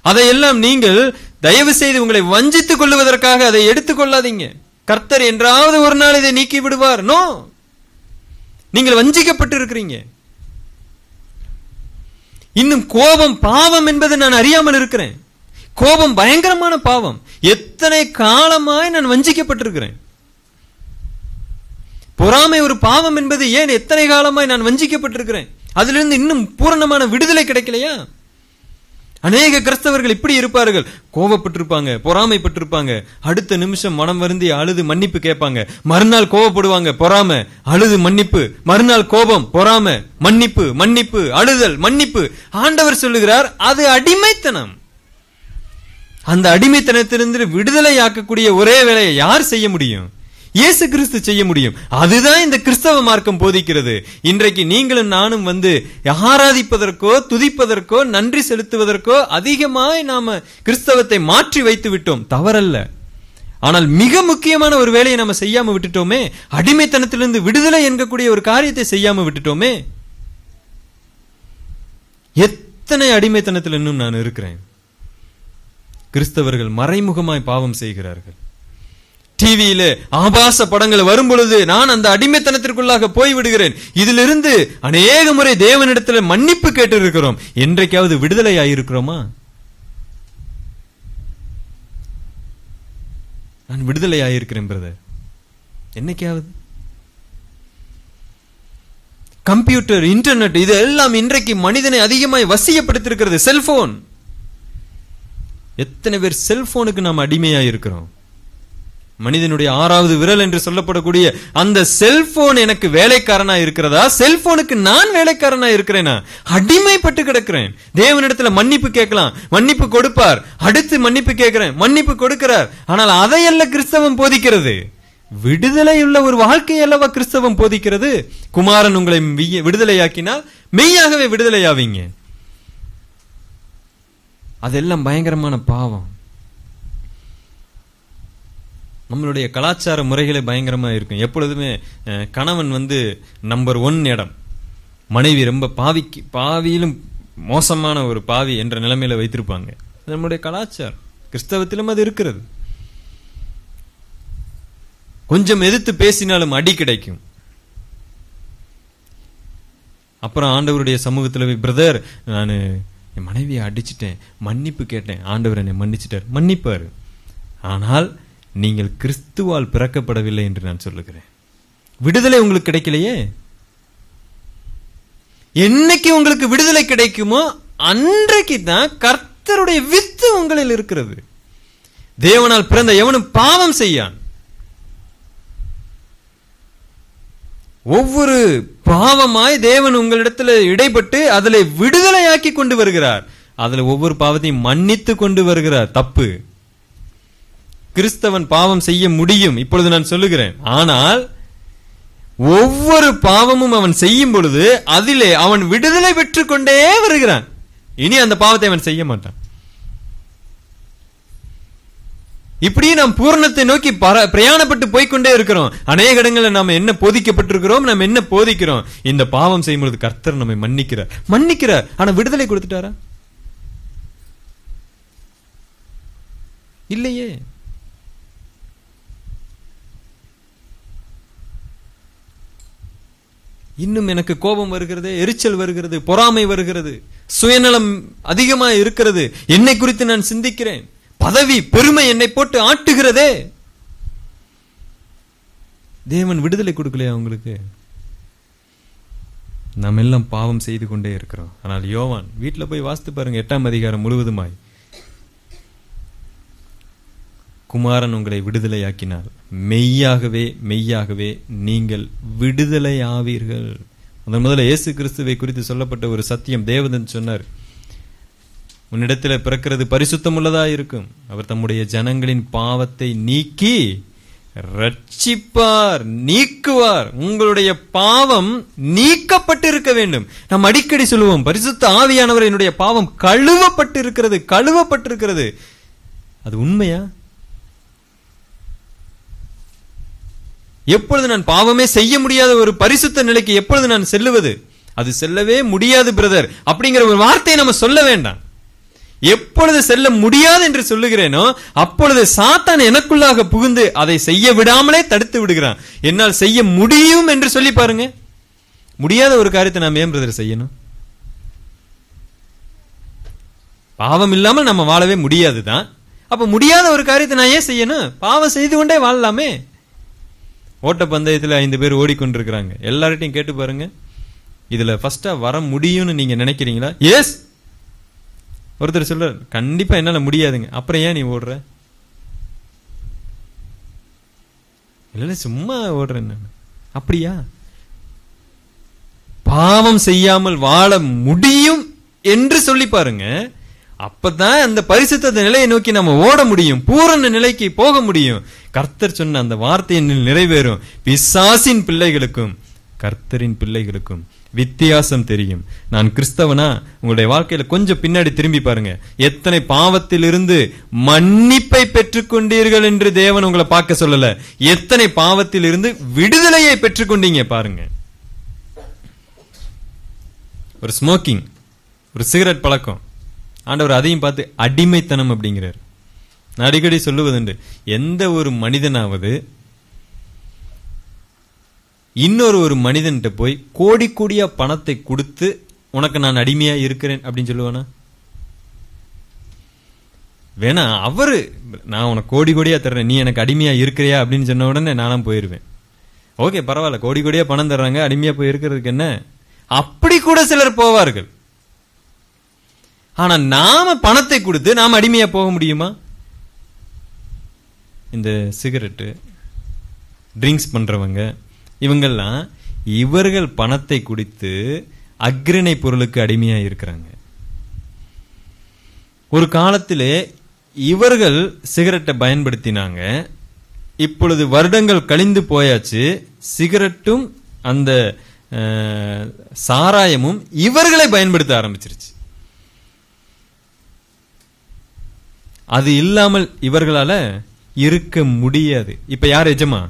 அதையெல்லாம் நீங்கள் தயவு செய்து உங்களை வஞ்சித்துக் கொள்ளுவதற்காக அதை எடுத்துக்கொள்ளாதீங்க கர்த்தர் என்றாவது ஒரு நாள் இதை நீக்கி விடுவார் நோ நீங்கள் வஞ்சிக்கப்பட்டு இருக்கிறீங்க இன்னும் கோபம் பாவம் என்பது நான் அறியாமல் இருக்கிறேன் கோபம் பயங்கரமான பாவம் எத்தனை காலமாய் நான் வஞ்சிக்கப்பட்டிருக்கிறேன் பொறாமை ஒரு பாவம் என்பது ஏன் எத்தனை காலமாய் நான் வஞ்சிக்கப்பட்டிருக்கிறேன் அதிலிருந்து இன்னும் பூரணமான விடுதலை கிடைக்கலையா அநேக கிறிஸ்தவர்கள் இப்படி இருப்பார்கள் கோவப்பட்டிருப்பாங்க பொறாமைப்பட்டிருப்பாங்க அடுத்த நிமிஷம் மனம் வருந்தி அழுது மன்னிப்பு கேட்பாங்க மறுநாள் கோவப்படுவாங்க பொறாம அழுது மன்னிப்பு மறுநாள் கோபம் பொறாம மன்னிப்பு மன்னிப்பு அழுதல் மன்னிப்பு ஆண்டவர் சொல்லுகிறார் அது அடிமைத்தனம் அந்த அடிமைத்தனத்திலிருந்து விடுதலை ஆக்கக்கூடிய ஒரே வேலையை யார் செய்ய முடியும் இயேசு கிறிஸ்து செய்ய முடியும் அதுதான் இந்த கிறிஸ்தவ மார்க்கம் போதிக்கிறது இன்றைக்கு நீங்களும் நானும் வந்து ஆராதிப்பதற்கோ துதிப்பதற்கோ நன்றி செலுத்துவதற்கோ அதிகமாய் நாம கிறிஸ்தவத்தை மாற்றி வைத்து விட்டோம் தவறல்ல ஆனால் மிக முக்கியமான ஒரு வேலையை நம்ம செய்யாம விட்டுட்டோமே அடிமைத்தனத்திலிருந்து விடுதலை என்கக்கூடிய ஒரு காரியத்தை செய்யாம விட்டுட்டோமே எத்தனை அடிமைத்தனத்தில் இன்னும் நான் இருக்கிறேன் கிறிஸ்தவர்கள் மறைமுகமாய் பாவம் செய்கிறார்கள் டிவியில ஆபாச படங்கள் வரும் பொழுது நான் அந்த அடிமைத்தனத்திற்குள்ளாக போய் விடுகிறேன் இதிலிருந்து அநேக முறை தேவனிடத்தில் மன்னிப்பு கேட்டு இருக்கிறோம் என்றைக்காவது விடுதலை ஆயிருக்கிறோமா நான் விடுதலை ஆயிருக்கிறேன் பிரதர் என்னைக்காவது கம்ப்யூட்டர் இன்டர்நெட் இது எல்லாம் இன்றைக்கு மனிதனை அதிகமாய் வசியப்படுத்திருக்கிறது செல்போன் எத்தனை பேர் செல்போனுக்கு நாம் அடிமையாக இருக்கிறோம் மனிதனுடைய ஆறாவது விரல் என்று சொல்லப்படக்கூடிய அந்த செல்போன் எனக்கு வேலைக்காரனா இருக்கிறதா செல்போனுக்கு நான் வேலைக்காரனா இருக்கிறேனா அடிமைப்பட்டு கிடக்கிறேன் தேவனிடத்துல மன்னிப்பு கேட்கலாம் மன்னிப்பு கொடுப்பார் அடுத்து மன்னிப்பு கேட்கிறேன் மன்னிப்பு கொடுக்கிறார் ஆனால் அதையல்ல கிறிஸ்தவம் போதிக்கிறது விடுதலை உள்ள ஒரு வாழ்க்கை அல்லவா கிறிஸ்தவம் போதிக்கிறது குமாரன் உங்களை விடுதலையாக்கினால் மெய்யாகவே விடுதலையாவீங்க அதெல்லாம் பயங்கரமான பாவம் நம்மளுடைய கலாச்சார முறைகளே பயங்கரமாக இருக்கும் எப்பொழுதுமே கணவன் வந்து நம்பர் ஒன் இடம் மனைவி ரொம்ப பாவிக்கு பாவியிலும் மோசமான ஒரு பாவி என்ற நிலைமையில வைத்திருப்பாங்க நம்முடைய கலாச்சாரம் கிறிஸ்தவத்திலும் அது இருக்கிறது கொஞ்சம் எதிர்த்து பேசினாலும் அடி கிடைக்கும் அப்புறம் ஆண்டவருடைய சமூகத்தில் பிரதர் நான் என் மனைவியை அடிச்சிட்டேன் மன்னிப்பு கேட்டேன் ஆண்டவர் என்னை மன்னிச்சிட்டார் மன்னிப்பார் ஆனால் நீங்கள் கிறிஸ்துவால் பிறக்கப்படவில்லை என்று நான் சொல்லுகிறேன் விடுதலை உங்களுக்கு கிடைக்கலையே என்னைக்கு உங்களுக்கு விடுதலை கிடைக்குமோ அன்றைக்கு தான் கர்த்தருடைய வித்து உங்களில் இருக்கிறது தேவனால் பிறந்த எவனும் பாவம் செய்யான் ஒவ்வொரு பாவமாய் தேவன் உங்களிடத்தில் இடைப்பட்டு அதில் விடுதலையாக்கி கொண்டு வருகிறார் அதில் ஒவ்வொரு பாவத்தையும் மன்னித்து கொண்டு வருகிறார் தப்பு கிறிஸ்தவன் பாவம் செய்ய முடியும் இப்பொழுது நான் சொல்லுகிறேன் ஆனால் ஒவ்வொரு பாவமும் அவன் செய்யும் பொழுது அதிலே அவன் விடுதலை பெற்றுக் கொண்டே வருகிறான் இனி அந்த பாவத்தை அவன் செய்ய மாட்டான் இப்படி நாம் பூரணத்தை நோக்கி பிரயாணப்பட்டு போய்கொண்டே இருக்கிறோம் அநேக இடங்களில் நாம் என்ன போதிக்கப்பட்டிருக்கிறோம் நாம் என்ன போதிக்கிறோம் இந்த பாவம் செய்யும் பொழுது கர்த்தர் நம்மை மன்னிக்கிறார் மன்னிக்கிறார் ஆனா விடுதலை கொடுத்துட்டாரா இல்லையே இன்னும் எனக்கு கோபம் வருகிறது எரிச்சல் வருகிறது பொறாமை வருகிறது சுயநலம் அதிகமா இருக்கிறது என்னை குறித்து நான் சிந்திக்கிறேன் பதவி பெருமை என்னை போட்டு ஆட்டுகிறதே தேவன் விடுதலை கொடுக்கலையா அவங்களுக்கு நாம் எல்லாம் பாவம் செய்து கொண்டே இருக்கிறோம் ஆனால் யோவான் வீட்டில் போய் வாசித்து பாருங்க எட்டாம் அதிகாரம் முழுவதுமாய் குமாரன் உங்களை விடுதலையாக்கினார் மெய்யாகவே மெய்யாகவே நீங்கள் விடுதலை ஆவீர்கள் முதன் முதல்ல இயேசு கிறிஸ்துவை குறித்து சொல்லப்பட்ட ஒரு சத்தியம் தேவதன் சொன்னார் உன்னிடத்தில் பிறக்கிறது பரிசுத்தம் உள்ளதா இருக்கும் அவர் தம்முடைய ஜனங்களின் பாவத்தை நீக்கி ரட்சிப்பார் நீக்குவார் உங்களுடைய பாவம் நீக்கப்பட்டிருக்க வேண்டும் நாம் அடிக்கடி சொல்லுவோம் பரிசுத்த ஆவியானவர் என்னுடைய பாவம் கழுவப்பட்டிருக்கிறது கழுவப்பட்டிருக்கிறது அது உண்மையா எப்பொழுது நான் பாவமே செய்ய முடியாத ஒரு பரிசுத்த நிலைக்கு எப்பொழுது நான் செல்லுவது அது செல்லவே முடியாது பிரதர் அப்படிங்கிற ஒரு வார்த்தையை நம்ம சொல்ல வேண்டாம் எப்பொழுது செல்ல முடியாது என்று சொல்லுகிறேனோ அப்பொழுது சாத்தான் எனக்குள்ளாக புகுந்து அதை செய்ய விடாமலே தடுத்து விடுகிறான் என்னால் செய்ய முடியும் என்று சொல்லி பாருங்க முடியாத ஒரு காரியத்தை நாம் ஏன் பிரதர் செய்யணும் பாவம் இல்லாமல் நம்ம வாழவே முடியாது தான் அப்ப முடியாத ஒரு காரியத்தை நான் ஏன் செய்யணும் பாவம் செய்து கொண்டே வாழலாமே ஓட்ட பந்தயத்தில் ஐந்து பேர் ஓடிக்கொண்டிருக்கிறாங்க எல்லார்ட்டையும் கேட்டு பாருங்க இதுல ஃபர்ஸ்டா வர முடியும்னு நீங்க நினைக்கிறீங்களா எஸ் ஒருத்தர் சொல்றார் கண்டிப்பா என்னால முடியாதுங்க அப்புறம் ஏன் நீ ஓடுற இல்லை சும்மா ஓடுறேன் நான் அப்படியா பாவம் செய்யாமல் வாழ முடியும் என்று சொல்லி பாருங்க அப்பதான் அந்த பரிசுத்த நிலையை நோக்கி நம்ம ஓட முடியும் பூரண நிலைக்கு போக முடியும் கர்த்தர் சொன்ன அந்த வார்த்தையின் நிறைவேறும் பிசாசின் பிள்ளைகளுக்கும் கர்த்தரின் பிள்ளைகளுக்கும் வித்தியாசம் தெரியும் நான் கிறிஸ்தவனா உங்களுடைய வாழ்க்கையில கொஞ்சம் பின்னாடி திரும்பி பாருங்க எத்தனை பாவத்திலிருந்து மன்னிப்பை பெற்றுக்கொண்டீர்கள் என்று தேவன் உங்களை பார்க்க சொல்லல எத்தனை பாவத்திலிருந்து விடுதலையை பெற்றுக்கொண்டீங்க பாருங்க ஒரு ஸ்மோக்கிங் ஒரு சிகரெட் பழக்கம் ஆண்டவர் அதையும் பார்த்து அடிமைத்தனம் அப்படிங்கிறார் நான் அடிக்கடி சொல்லுவதுண்டு எந்த ஒரு மனிதனாவது இன்னொரு ஒரு மனிதன்கிட்ட போய் கோடி கோடியா பணத்தை கொடுத்து உனக்கு நான் அடிமையா இருக்கிறேன் அப்படின்னு சொல்லுவானா வேணா அவரு நான் உனக்கு கோடி கோடியா தர்றேன் நீ எனக்கு அடிமையா இருக்கிறியா அப்படின்னு சொன்ன உடனே நானும் போயிருவேன் ஓகே பரவாயில்ல கோடி கோடியா பணம் தர்றாங்க அடிமையா போய் இருக்கிறதுக்கு என்ன அப்படி கூட சிலர் போவார்கள் ஆனா நாம பணத்தை கொடுத்து நாம் அடிமையா போக முடியுமா இந்த சிகரெட்டு ட்ரிங்க்ஸ் பண்றவங்க இவங்கெல்லாம் இவர்கள் பணத்தை குடித்து அக்ரிணை பொருளுக்கு அடிமையா இருக்கிறாங்க ஒரு காலத்திலே இவர்கள் சிகரெட்டை பயன்படுத்தினாங்க இப்பொழுது வருடங்கள் கழிந்து போயாச்சு சிகரெட்டும் அந்த சாராயமும் இவர்களை பயன்படுத்த ஆரம்பிச்சிருச்சு அது இல்லாமல் இவர்களால இருக்க முடியாது இப்ப யார் எஜமா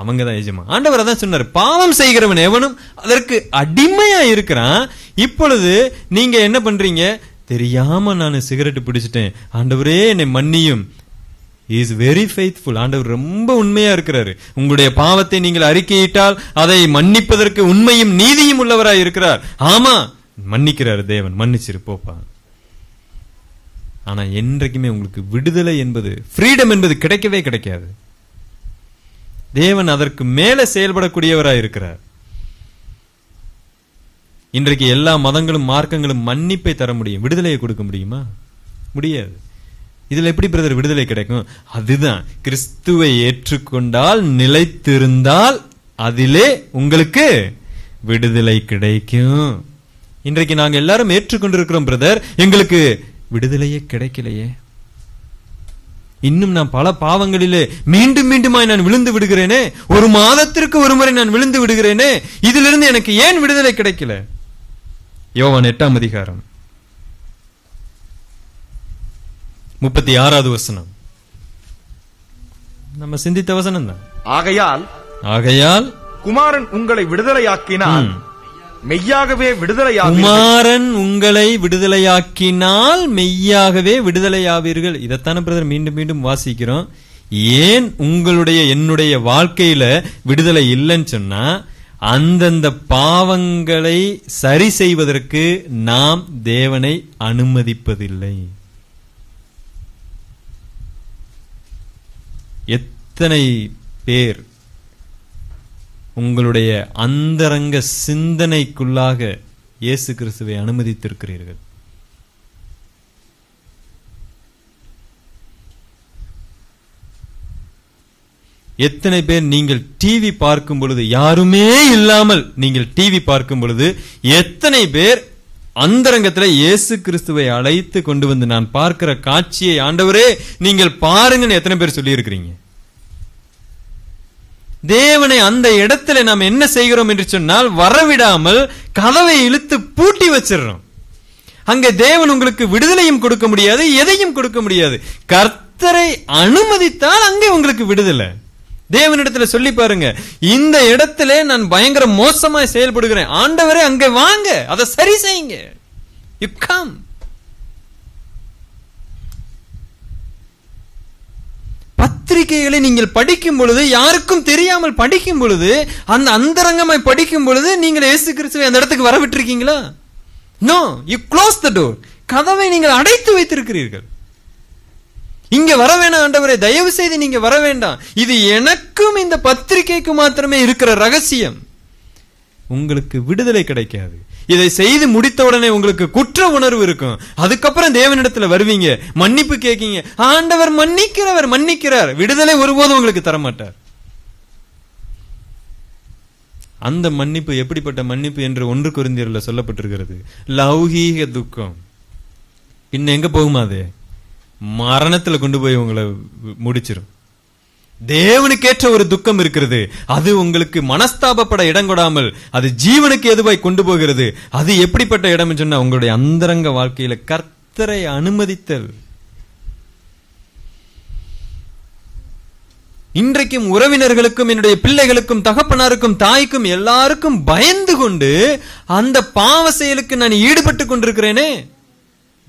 அவங்க தான் எஜமா ஆண்டவர் தான் சொன்னார் பாவம் செய்கிறவன் எவனும் அதற்கு அடிமையா இருக்கிறான் இப்பொழுது நீங்க என்ன பண்றீங்க தெரியாம நான் சிகரெட் பிடிச்சிட்டேன் ஆண்டவரே என்னை மன்னியும் இஸ் வெரி ஃபெய்த்ஃபுல் ஆண்டவர் ரொம்ப உண்மையா இருக்கிறாரு உங்களுடைய பாவத்தை நீங்கள் அறிக்கையிட்டால் அதை மன்னிப்பதற்கு உண்மையும் நீதியும் உள்ளவராய் இருக்கிறார் ஆமா மன்னிக்கிறார் தேவன் மன்னிச்சிரு போப்பான் ஆனா என்றைக்குமே உங்களுக்கு விடுதலை என்பது ஃப்ரீடம் என்பது கிடைக்கவே கிடைக்காது தேவன் அதற்கு மேல செயல்படக்கூடியவராக இருக்கிறார் இன்றைக்கு எல்லா மதங்களும் மார்க்கங்களும் மன்னிப்பை தர முடியும் விடுதலையை கொடுக்க முடியுமா முடியாது இதில் எப்படி பிரதர் விடுதலை கிடைக்கும் அதுதான் கிறிஸ்துவை ஏற்றுக்கொண்டால் நிலைத்திருந்தால் அதிலே உங்களுக்கு விடுதலை கிடைக்கும் இன்றைக்கு நாங்கள் எல்லாரும் ஏற்றுக்கொண்டிருக்கிறோம் பிரதர் எங்களுக்கு விடுதலையே கிடைக்கலையே இன்னும் நான் பல பாவங்களிலே மீண்டும் மீண்டுமாய் நான் விழுந்து விடுகிறேனே ஒரு மாதத்திற்கு ஒரு முறை நான் விழுந்து விடுகிறேனே இதிலிருந்து எனக்கு ஏன் விடுதலை கிடைக்கல யோவான் எட்டாம் அதிகாரம் முப்பத்தி ஆறாவது வசனம் நம்ம சிந்தித்த வசனம் தான் ஆகையால் ஆகையால் குமாரன் உங்களை விடுதலையாக்கினால் மெய்யாகவே விடுதலையாவீர்கள் குமாரன் உங்களை விடுதலையாக்கினால் மெய்யாகவே விடுதலையாவீர்கள் இதைத்தானே பிரதர் மீண்டும் மீண்டும் வாசிக்கிறோம் ஏன் உங்களுடைய என்னுடைய வாழ்க்கையில விடுதலை இல்லைன்னு சொன்னா அந்தந்த பாவங்களை சரி செய்வதற்கு நாம் தேவனை அனுமதிப்பதில்லை எத்தனை பேர் உங்களுடைய அந்தரங்க சிந்தனைக்குள்ளாக இயேசு கிறிஸ்துவை அனுமதித்திருக்கிறீர்கள் எத்தனை பேர் நீங்கள் டிவி பார்க்கும் பொழுது யாருமே இல்லாமல் நீங்கள் டிவி பார்க்கும் பொழுது எத்தனை பேர் அந்தரங்கத்தில் இயேசு கிறிஸ்துவை அழைத்து கொண்டு வந்து நான் பார்க்கிற காட்சியை ஆண்டவரே நீங்கள் பாருங்கன்னு எத்தனை பேர் சொல்லியிருக்கிறீங்க தேவனை அந்த இடத்துல நாம் என்ன செய்கிறோம் என்று சொன்னால் வரவிடாமல் கதவை இழுத்து பூட்டி வச்சிடறோம் அங்க தேவன் உங்களுக்கு விடுதலையும் கொடுக்க முடியாது எதையும் கொடுக்க முடியாது கர்த்தரை அனுமதித்தால் அங்கே உங்களுக்கு விடுதலை தேவனிடத்துல சொல்லி பாருங்க இந்த இடத்துல நான் பயங்கர மோசமா செயல்படுகிறேன் ஆண்டவரே அங்க வாங்க அதை சரி செய்யுங்க யுக்காம் பத்திரிகைகளை நீங்கள் படிக்கும் பொழுது யாருக்கும் தெரியாமல் படிக்கும் பொழுது அந்த அந்தரங்கமாய் படிக்கும் பொழுது நீங்கள் இயேசு கிறிஸ்துவை அந்த இடத்துக்கு வர விட்டுருக்கீங்களா no you close the door கதவை நீங்கள் அடைத்து வைத்திருக்கிறீர்கள் இங்க வர வேணாம் ஆண்டவரே தயவு செய்து நீங்க வர வேண்டாம் இது எனக்கும் இந்த பத்திரிகைக்கு மாத்திரமே இருக்கிற ரகசியம் உங்களுக்கு விடுதலை கிடைக்காது இதை செய்து முடித்த உடனே உங்களுக்கு குற்ற உணர்வு இருக்கும் அதுக்கப்புறம் தேவனிடத்துல வருவீங்க மன்னிப்பு கேட்கீங்க ஆண்டவர் மன்னிக்கிறவர் மன்னிக்கிறார் விடுதலை ஒருபோதும் உங்களுக்கு தரமாட்டார் அந்த மன்னிப்பு எப்படிப்பட்ட மன்னிப்பு என்று ஒன்று குறிந்தியர்ல சொல்லப்பட்டிருக்கிறது லௌகீக துக்கம் இன்னும் எங்க போகுமா அது மரணத்துல கொண்டு போய் உங்களை முடிச்சிடும் தேவனுக்கேற்ற ஒரு துக்கம் இருக்கிறது அது உங்களுக்கு மனஸ்தாபப்பட இடம் கொடாமல் அது ஜீவனுக்கு எதுவாய் கொண்டு போகிறது அது எப்படிப்பட்ட இடம் சொன்னா உங்களுடைய அந்தரங்க வாழ்க்கையில கர்த்தரை அனுமதித்தல் இன்றைக்கும் உறவினர்களுக்கும் என்னுடைய பிள்ளைகளுக்கும் தகப்பனாருக்கும் தாய்க்கும் எல்லாருக்கும் பயந்து கொண்டு அந்த பாவ செயலுக்கு நான் ஈடுபட்டு கொண்டிருக்கிறேனே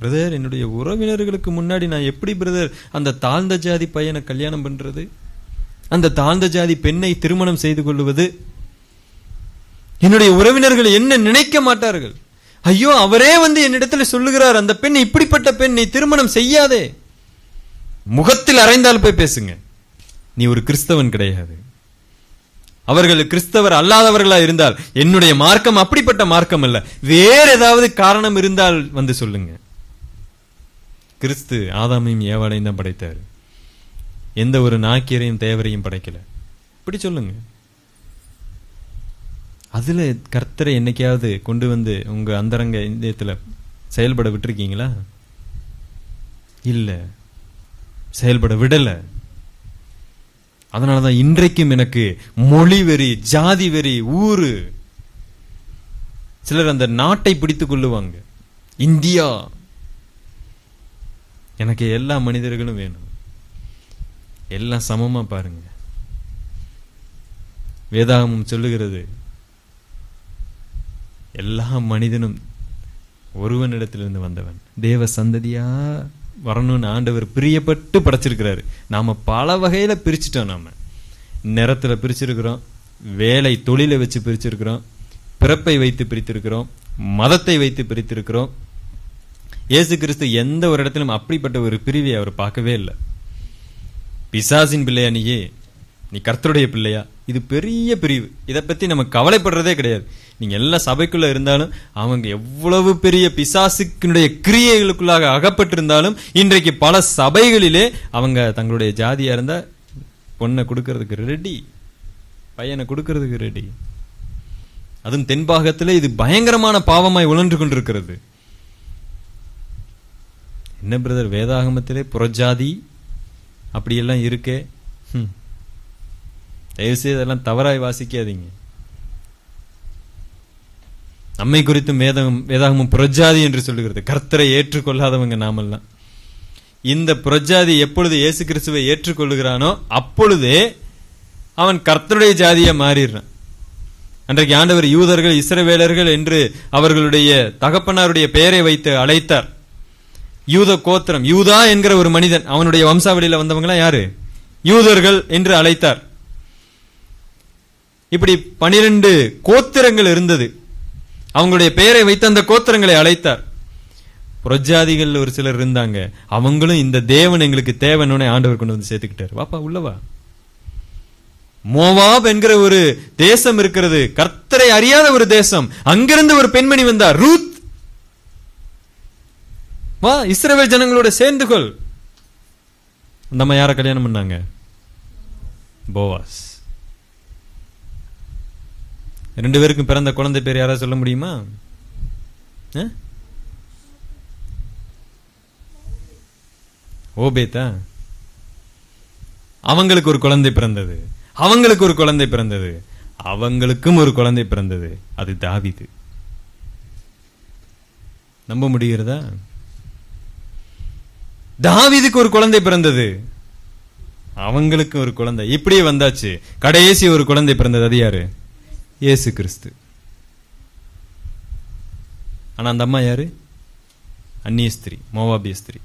பிரதர் என்னுடைய உறவினர்களுக்கு முன்னாடி நான் எப்படி பிரதர் அந்த தாழ்ந்த ஜாதி பையனை கல்யாணம் பண்றது அந்த தாழ்ந்த ஜாதி பெண்ணை திருமணம் செய்து கொள்வது என்னுடைய உறவினர்கள் என்ன நினைக்க மாட்டார்கள் ஐயோ அவரே வந்து என்னிடத்தில் சொல்லுகிறார் அந்த பெண் இப்படிப்பட்ட பெண் நீ திருமணம் செய்யாதே முகத்தில் அரைந்தால் போய் பேசுங்க நீ ஒரு கிறிஸ்தவன் கிடையாது அவர்கள் கிறிஸ்தவர் அல்லாதவர்களா இருந்தால் என்னுடைய மார்க்கம் அப்படிப்பட்ட மார்க்கம் அல்ல வேற ஏதாவது காரணம் இருந்தால் வந்து சொல்லுங்க கிறிஸ்து ஆதாமையும் ஏவாடையும் தான் படைத்தார் எந்த ஒரு நாக்கியரையும் தேவரையும் படைக்கல இப்படி சொல்லுங்க அதுல கர்த்தரை என்னைக்காவது கொண்டு வந்து உங்க அந்தரங்க இந்தியத்துல செயல்பட விட்டுருக்கீங்களா இல்ல செயல்பட விடல அதனாலதான் இன்றைக்கும் எனக்கு மொழி வெறி ஜாதி வெறி ஊரு சிலர் அந்த நாட்டை பிடித்து கொள்ளுவாங்க இந்தியா எனக்கு எல்லா மனிதர்களும் வேணும் எல்லாம் சமமாக பாருங்க வேதாகமம் சொல்லுகிறது எல்லா மனிதனும் ஒருவனிடத்திலிருந்து வந்தவன் தேவ சந்ததியா வரணும்னு ஆண்டவர் பிரியப்பட்டு படைச்சிருக்கிறாரு நாம பல வகையில பிரிச்சுட்டோம் நாம நிறத்துல பிரிச்சிருக்கிறோம் வேலை தொழிலை வச்சு பிரிச்சிருக்கிறோம் பிறப்பை வைத்து பிரித்திருக்கிறோம் மதத்தை வைத்து பிரித்திருக்கிறோம் இயேசு கிறிஸ்து எந்த ஒரு இடத்திலும் அப்படிப்பட்ட ஒரு பிரிவை அவர் பார்க்கவே இல்லை பிசாசின் நீயே நீ கர்த்தருடைய பிள்ளையா இது பெரிய பிரிவு இதை பற்றி நம்ம கவலைப்படுறதே கிடையாது நீங்கள் எல்லா சபைக்குள்ளே இருந்தாலும் அவங்க எவ்வளவு பெரிய பிசாசுக்கினுடைய கிரியைகளுக்குள்ளாக அகப்பட்டிருந்தாலும் இன்றைக்கு பல சபைகளிலே அவங்க தங்களுடைய ஜாதியாக இருந்தா பொண்ணை கொடுக்கறதுக்கு ரெடி பையனை கொடுக்கறதுக்கு ரெடி அதுவும் தென்பாகத்தில் இது பயங்கரமான பாவமாய் உழன்று கொண்டிருக்கிறது என்ன பிரதர் வேதாகமத்திலே புறஜாதி அப்படியெல்லாம் இருக்கே ம் செய்து அதெல்லாம் தவறாய் வாசிக்காதீங்க நம்மை குறித்து மேதகம் வேதாகமும் புரஜாதி என்று சொல்லுகிறது கர்த்தரை ஏற்றுக்கொள்ளாதவங்க நாமெல்லாம் இந்த புரஜாதி எப்பொழுது இயேசு கிறிஸ்துவை ஏற்றுக்கொள்ளுகிறானோ அப்பொழுதே அவன் கர்த்தருடைய ஜாதியை மாறிடுறான் அன்றைக்கு ஆண்டவர் யூதர்கள் இஸ்ரவேலர்கள் என்று அவர்களுடைய தகப்பனாருடைய பெயரை வைத்து அழைத்தார் யூத கோத்திரம் யூதா என்கிற ஒரு மனிதன் அவனுடைய வம்சாவளியில வந்தவங்களாம் யாரு யூதர்கள் என்று அழைத்தார் இப்படி பனிரெண்டு கோத்திரங்கள் இருந்தது அவங்களுடைய பெயரை வைத்து அந்த கோத்திரங்களை அழைத்தார் புரஜாதிகள் ஒரு சிலர் இருந்தாங்க அவங்களும் இந்த தேவன் எங்களுக்கு தேவன்னு ஆண்டவர் கொண்டு வந்து சேர்த்துக்கிட்டாரு வாப்பா உள்ளவா மோவாப் என்கிற ஒரு தேசம் இருக்கிறது கர்த்தரை அறியாத ஒரு தேசம் அங்கிருந்து ஒரு பெண்மணி வந்தார் ரூத் வா இஸ்ரேல் ஜனங்களோட சேர்ந்து கொள் அம்மா யாரை கல்யாணம் பண்ணாங்க போவாஸ் ரெண்டு பேருக்கும் பிறந்த குழந்தை பேர் யாராவது சொல்ல முடியுமா ஓபேதா அவங்களுக்கு ஒரு குழந்தை பிறந்தது அவங்களுக்கு ஒரு குழந்தை பிறந்தது அவங்களுக்கும் ஒரு குழந்தை பிறந்தது அது தாவிது நம்ப முடிகிறதா தாவிதுக்கு ஒரு குழந்தை பிறந்தது அவங்களுக்கு ஒரு குழந்தை இப்படியே வந்தாச்சு கடைசி ஒரு குழந்தை பிறந்தது அது யாரு இயேசு கிறிஸ்து ஆனா அந்த அம்மா யாரு அந்நிய ஸ்திரீ மோவாபிய ஸ்திரீ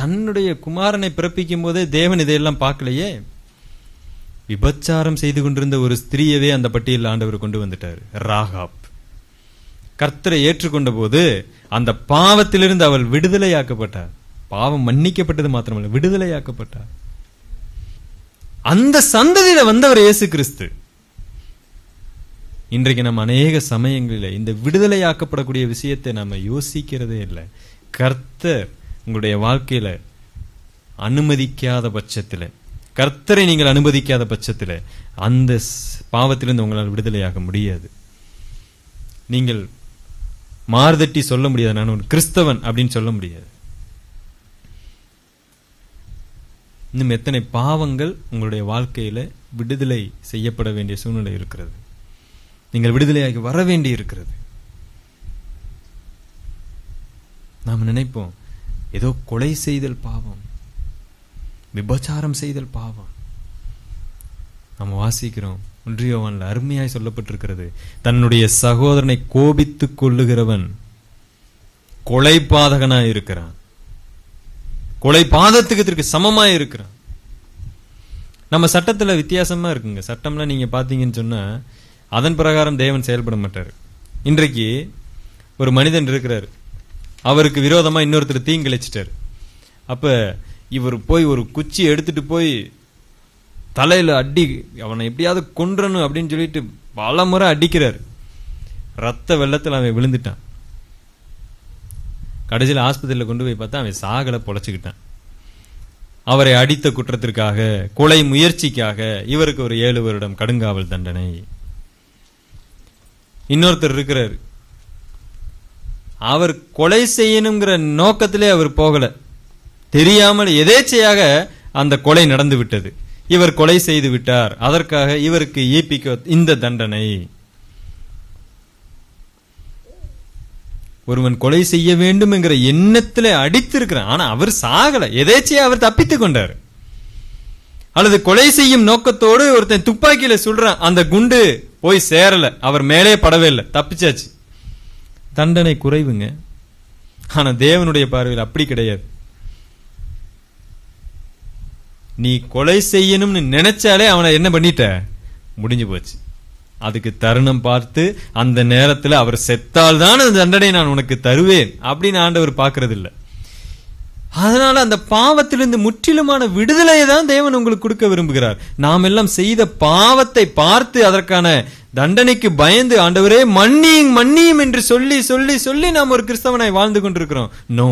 தன்னுடைய குமாரனை பிறப்பிக்கும் போதே தேவன் இதையெல்லாம் பார்க்கலையே விபச்சாரம் செய்து கொண்டிருந்த ஒரு ஸ்திரீயவே அந்த பட்டியலில் ஆண்டவர் கொண்டு வந்துட்டார் ராகாப் கர்த்தரை ஏற்றுக்கொண்ட போது அந்த பாவத்திலிருந்து அவள் விடுதலையாக்கப்பட்டார் பாவம் மன்னிக்கப்பட்டது மாத்திரமல்ல விடுதலையாக்கப்பட்டார் அந்த சந்ததியில வந்தவர் இயேசு கிறிஸ்து இன்றைக்கு நம்ம அநேக சமயங்களில் இந்த விடுதலையாக்கப்படக்கூடிய விஷயத்தை நம்ம யோசிக்கிறதே இல்லை கர்த்தர் உங்களுடைய வாழ்க்கையில அனுமதிக்காத பட்சத்தில் கர்த்தரை நீங்கள் அனுமதிக்காத பட்சத்தில் அந்த பாவத்திலிருந்து உங்களால் விடுதலையாக முடியாது நீங்கள் மார்தட்டி சொல்ல முடியாது நான் ஒரு கிறிஸ்தவன் அப்படின்னு சொல்ல முடியாது இன்னும் எத்தனை பாவங்கள் உங்களுடைய வாழ்க்கையில விடுதலை செய்யப்பட வேண்டிய சூழ்நிலை இருக்கிறது நீங்கள் விடுதலையாகி வர வேண்டி இருக்கிறது நாம் நினைப்போம் ஏதோ கொலை செய்தல் பாவம் விபச்சாரம் செய்தல் பாவம் நாம் வாசிக்கிறோம் ஒன்றியவன்ல அருமையாய் சொல்லப்பட்டிருக்கிறது தன்னுடைய சகோதரனை கோபித்து கொள்ளுகிறவன் கொலை பாதகனாய் இருக்கிறான் கொலை பாதத்துக்கு சமமாய் இருக்கிறான் நம்ம சட்டத்துல வித்தியாசமா இருக்குங்க சட்டம்லாம் நீங்க பார்த்தீங்கன்னு சொன்னா அதன் பிரகாரம் தேவன் செயல்பட மாட்டார் இன்றைக்கு ஒரு மனிதன் இருக்கிறார் அவருக்கு விரோதமா இன்னொருத்தர் தீங்கிழைச்சிட்டார் அப்ப இவர் போய் ஒரு குச்சி எடுத்துட்டு போய் தலையில் அடி அவனை எப்படியாவது கொன்றணும் அப்படின்னு சொல்லிட்டு பல முறை அடிக்கிறார் ரத்த வெள்ளத்தில் அவன் விழுந்துட்டான் கடைசியில் ஆஸ்பத்திரியில் கொண்டு போய் பார்த்தா அவன் சாகலை பொழைச்சிக்கிட்டான் அவரை அடித்த குற்றத்திற்காக கொலை முயற்சிக்காக இவருக்கு ஒரு ஏழு வருடம் கடுங்காவல் தண்டனை இன்னொருத்தர் இருக்கிறார் அவர் கொலை செய்யணுங்கிற நோக்கத்திலே அவர் போகல தெரியாமல் எதேச்சையாக அந்த கொலை நடந்து விட்டது இவர் கொலை செய்து விட்டார் அதற்காக இவருக்கு ஏபிக்கு இந்த தண்டனை ஒருவன் கொலை செய்ய வேண்டும் என்கிற எண்ணத்துல அடித்திருக்கிறான் ஆனா அவர் சாகல எதேச்சையா அவர் தப்பித்துக் கொண்டார் அல்லது கொலை செய்யும் நோக்கத்தோடு ஒருத்தன் துப்பாக்கியில சொல்றான் அந்த குண்டு போய் சேரல அவர் மேலே படவே இல்லை தப்பிச்சாச்சு தண்டனை குறைவுங்க ஆனா தேவனுடைய பார்வையில் அப்படி கிடையாது நீ கொலை செய்யணும்னு நினைச்சாலே அவனை என்ன பண்ணிட்ட முடிஞ்சு போச்சு அதுக்கு தருணம் பார்த்து அந்த நேரத்தில் அவர் செத்தால் தான் அந்த தண்டனை நான் உனக்கு தருவேன் அப்படின்னு ஆண்டவர் பார்க்கறது இல்லை அதனால அந்த பாவத்திலிருந்து முற்றிலுமான விடுதலையை தான் தேவன் உங்களுக்கு கொடுக்க விரும்புகிறார் நாம் எல்லாம் செய்த பாவத்தை பார்த்து அதற்கான தண்டனைக்கு பயந்து ஆண்டவரே மன்னியும் மன்னியும் என்று சொல்லி சொல்லி சொல்லி நாம் ஒரு கிறிஸ்தவனாய் வாழ்ந்து கொண்டிருக்கிறோம் நோ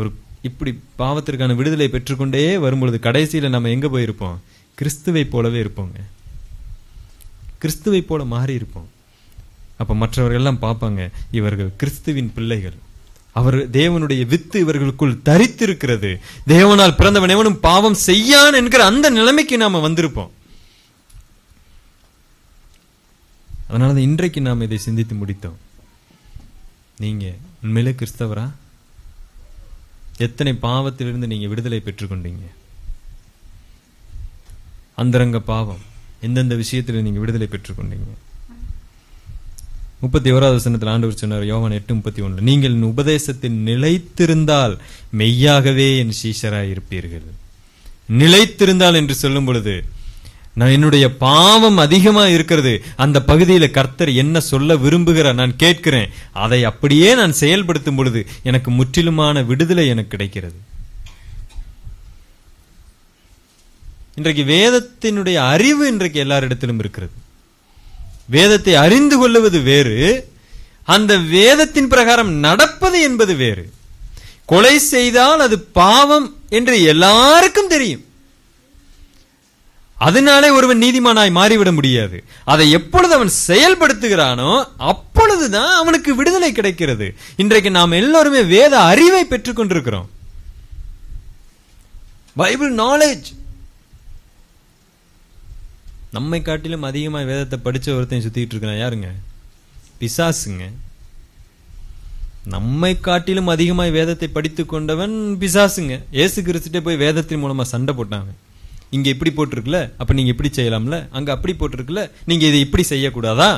ஒரு இப்படி பாவத்திற்கான விடுதலை பெற்றுக்கொண்டே வரும்பொழுது கடைசியில் நம்ம எங்கே போயிருப்போம் கிறிஸ்துவை போலவே இருப்போங்க கிறிஸ்துவை போல மாறி இருப்போம் அப்போ மற்றவர்கள்லாம் பார்ப்பாங்க இவர்கள் கிறிஸ்துவின் பிள்ளைகள் அவர் தேவனுடைய வித்து இவர்களுக்குள் தரித்திருக்கிறது தேவனால் பிறந்தவன் எவனும் பாவம் செய்யான் என்கிற அந்த நிலைமைக்கு நாம வந்திருப்போம் அதனால இன்றைக்கு நாம் இதை சிந்தித்து முடித்தோம் நீங்க உண்மையிலே கிறிஸ்தவரா எத்தனை பாவத்திலிருந்து நீங்கள் விடுதலை பெற்றுக்கொண்டீங்க அந்தரங்க பாவம் எந்தெந்த விஷயத்தில் நீங்கள் விடுதலை பெற்றுக்கொண்டீங்க முப்பத்தி ஓராவது வசனத்தில் ஆண்டவர் சொன்னார் யோகன் எட்டு முப்பத்தி ஒன்று நீங்கள் உபதேசத்தில் நிலைத்திருந்தால் மெய்யாகவே என் சீஷராய் இருப்பீர்கள் நிலைத்திருந்தால் என்று சொல்லும் பொழுது நான் என்னுடைய பாவம் அதிகமா இருக்கிறது அந்த பகுதியில கர்த்தர் என்ன சொல்ல விரும்புகிற நான் கேட்கிறேன் அதை அப்படியே நான் செயல்படுத்தும் பொழுது எனக்கு முற்றிலுமான விடுதலை எனக்கு கிடைக்கிறது இன்றைக்கு வேதத்தினுடைய அறிவு இன்றைக்கு எல்லாரிடத்திலும் இருக்கிறது வேதத்தை அறிந்து கொள்ளுவது வேறு அந்த வேதத்தின் பிரகாரம் நடப்பது என்பது வேறு கொலை செய்தால் அது பாவம் என்று எல்லாருக்கும் தெரியும் அதனாலே ஒருவன் நீதிமானாய் மாறிவிட முடியாது அதை எப்பொழுது அவன் செயல்படுத்துகிறானோ அப்பொழுதுதான் அவனுக்கு விடுதலை கிடைக்கிறது இன்றைக்கு நாம் எல்லோருமே வேத அறிவை கொண்டிருக்கிறோம் பைபிள் நாலேஜ் நம்மை காட்டிலும் அதிகமாக வேதத்தை படித்த ஒருத்தையும் சுற்றிக்கிட்டு இருக்கிறான் யாருங்க பிசாசுங்க நம்மை காட்டிலும் அதிகமாக வேதத்தை படித்துக் கொண்டவன் பிசாசுங்க ஏசு கிறிஸ்துட்டே போய் வேதத்தின் மூலமாக சண்டை போட்டாங்க இங்க இப்படி போட்டிருக்குல அப்போ நீங்க இப்படி செய்யலாம்ல அங்க அப்படி போட்டிருக்குல நீங்க இதை இப்படி செய்யக்கூடாதா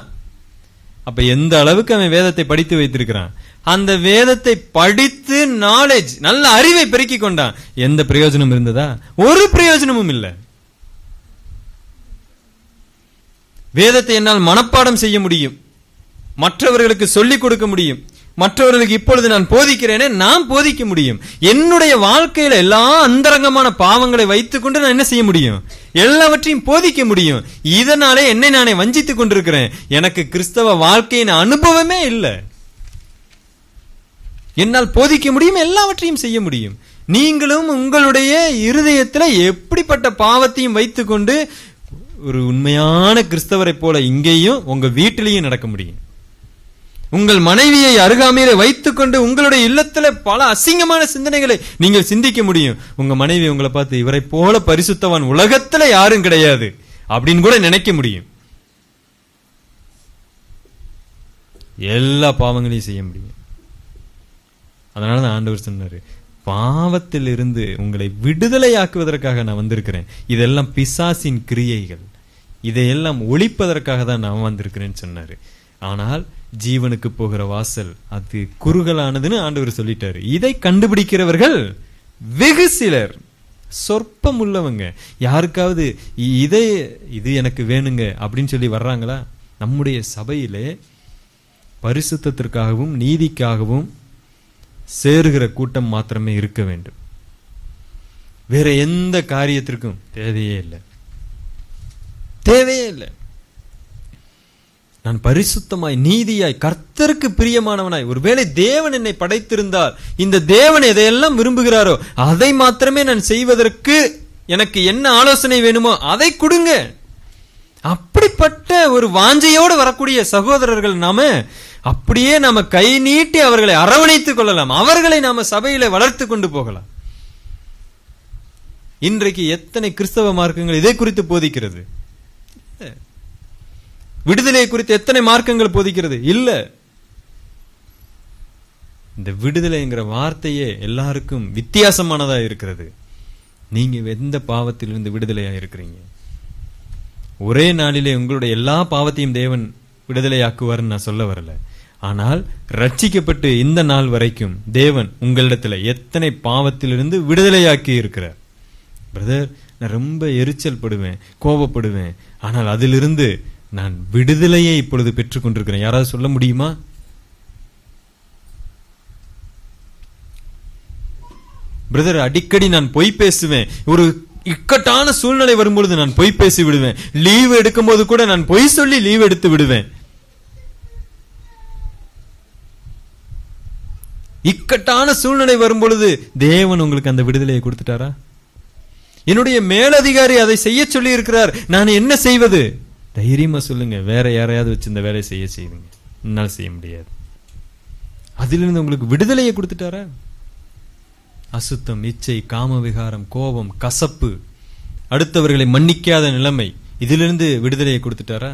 அப்ப எந்த அளவுக்கு அவன் வேதத்தை படித்து வைத்திருக்கிறான் அந்த வேதத்தை படித்து நாலேஜ் நல்ல அறிவை பெருக்கி கொண்டான் எந்த பிரயோஜனம் இருந்ததா ஒரு பிரயோஜனமும் இல்லை வேதத்தை என்னால் மனப்பாடம் செய்ய முடியும் மற்றவர்களுக்கு சொல்லிக் கொடுக்க முடியும் மற்றவர்களுக்கு இப்பொழுது நான் போதிக்கிறேனே நான் போதிக்க முடியும் என்னுடைய வாழ்க்கையில எல்லா அந்தரங்கமான பாவங்களை வைத்துக்கொண்டு நான் என்ன செய்ய முடியும் எல்லாவற்றையும் போதிக்க முடியும் இதனாலே என்னை நானே வஞ்சித்துக் கொண்டிருக்கிறேன் எனக்கு கிறிஸ்தவ வாழ்க்கையின் அனுபவமே இல்லை என்னால் போதிக்க முடியும் எல்லாவற்றையும் செய்ய முடியும் நீங்களும் உங்களுடைய இருதயத்தில் எப்படிப்பட்ட பாவத்தையும் வைத்துக்கொண்டு ஒரு உண்மையான கிறிஸ்தவரை போல இங்கேயும் உங்க வீட்டிலையும் நடக்க முடியும் உங்கள் மனைவியை அருகாமையிலே வைத்துக்கொண்டு உங்களுடைய இல்லத்துல பல அசிங்கமான சிந்தனைகளை நீங்கள் சிந்திக்க முடியும் உங்க மனைவி உங்களை பார்த்து இவரை போல பரிசுத்தவன் உலகத்துல யாரும் கிடையாது அப்படின்னு கூட நினைக்க முடியும் எல்லா பாவங்களையும் செய்ய முடியும் அதனால தான் ஆண்டவர் சொன்னாரு பாவத்தில் இருந்து உங்களை விடுதலையாக்குவதற்காக நான் வந்திருக்கிறேன் இதெல்லாம் பிசாசின் கிரியைகள் இதையெல்லாம் ஒழிப்பதற்காக தான் நான் வந்திருக்கிறேன்னு சொன்னார் ஆனால் ஜீவனுக்கு போகிற வாசல் அது குறுகலானதுன்னு ஆண்டவர் சொல்லிட்டாரு இதை கண்டுபிடிக்கிறவர்கள் வெகு சிலர் சொற்பம் உள்ளவங்க யாருக்காவது இதை இது எனக்கு வேணுங்க அப்படின்னு சொல்லி வர்றாங்களா நம்முடைய சபையிலே பரிசுத்தத்திற்காகவும் நீதிக்காகவும் சேருகிற கூட்டம் மாத்திரமே இருக்க வேண்டும் வேற எந்த காரியத்திற்கும் தேவையே இல்லை தேவையே இல்லை நான் பரிசுத்தமாய் நீதியாய் கர்த்தருக்கு பிரியமானவனாய் ஒருவேளை தேவன் என்னை படைத்திருந்தால் இந்த தேவன் எதையெல்லாம் விரும்புகிறாரோ அதை மாத்திரமே நான் செய்வதற்கு எனக்கு என்ன ஆலோசனை வேணுமோ அதை கொடுங்க அப்படிப்பட்ட ஒரு வாஞ்சையோடு வரக்கூடிய சகோதரர்கள் நாம அப்படியே நாம கை நீட்டி அவர்களை அரவணைத்துக் கொள்ளலாம் அவர்களை நாம சபையில வளர்த்து கொண்டு போகலாம் இன்றைக்கு எத்தனை கிறிஸ்தவ மார்க்கங்கள் இதை குறித்து போதிக்கிறது விடுதலை குறித்து எத்தனை மார்க்கங்கள் போதிக்கிறது இல்ல இந்த விடுதலைங்கிற வார்த்தையே எல்லாருக்கும் வித்தியாசமானதா இருக்கிறது நீங்க எந்த பாவத்திலிருந்து விடுதலையா இருக்கிறீங்க ஒரே நாளிலே உங்களுடைய எல்லா பாவத்தையும் தேவன் விடுதலையாக்குவார்னு நான் சொல்ல வரல ஆனால் ரட்சிக்கப்பட்டு இந்த நாள் வரைக்கும் தேவன் உங்களிடத்துல எத்தனை பாவத்திலிருந்து விடுதலையாக்கி இருக்கிறார் பிரதர் நான் ரொம்ப எரிச்சல் படுவேன் கோபப்படுவேன் ஆனால் அதிலிருந்து நான் விடுதலையை இப்பொழுது பெற்றுக்கொண்டிருக்கிறேன் யாராவது சொல்ல முடியுமா பிரதர் அடிக்கடி நான் பொய் பேசுவேன் ஒரு இக்கட்டான சூழ்நிலை வரும்பொழுது நான் பொய் பேசி விடுவேன் லீவ் எடுக்கும் போது கூட நான் பொய் சொல்லி லீவ் எடுத்து விடுவேன் இக்கட்டான சூழ்நிலை வரும்பொழுது தேவன் உங்களுக்கு அந்த விடுதலையை கொடுத்துட்டாரா என்னுடைய மேலதிகாரி அதை செய்ய சொல்லி இருக்கிறார் நான் என்ன செய்வது தைரியமாக சொல்லுங்கள் வேற யாரையாவது வச்சு இந்த வேலையை செய்ய செய்யுங்க என்னால் செய்ய முடியாது அதிலிருந்து உங்களுக்கு விடுதலையை கொடுத்துட்டாரா அசுத்தம் இச்சை காம விகாரம் கோபம் கசப்பு அடுத்தவர்களை மன்னிக்காத நிலைமை இதிலிருந்து விடுதலையை கொடுத்துட்டாரா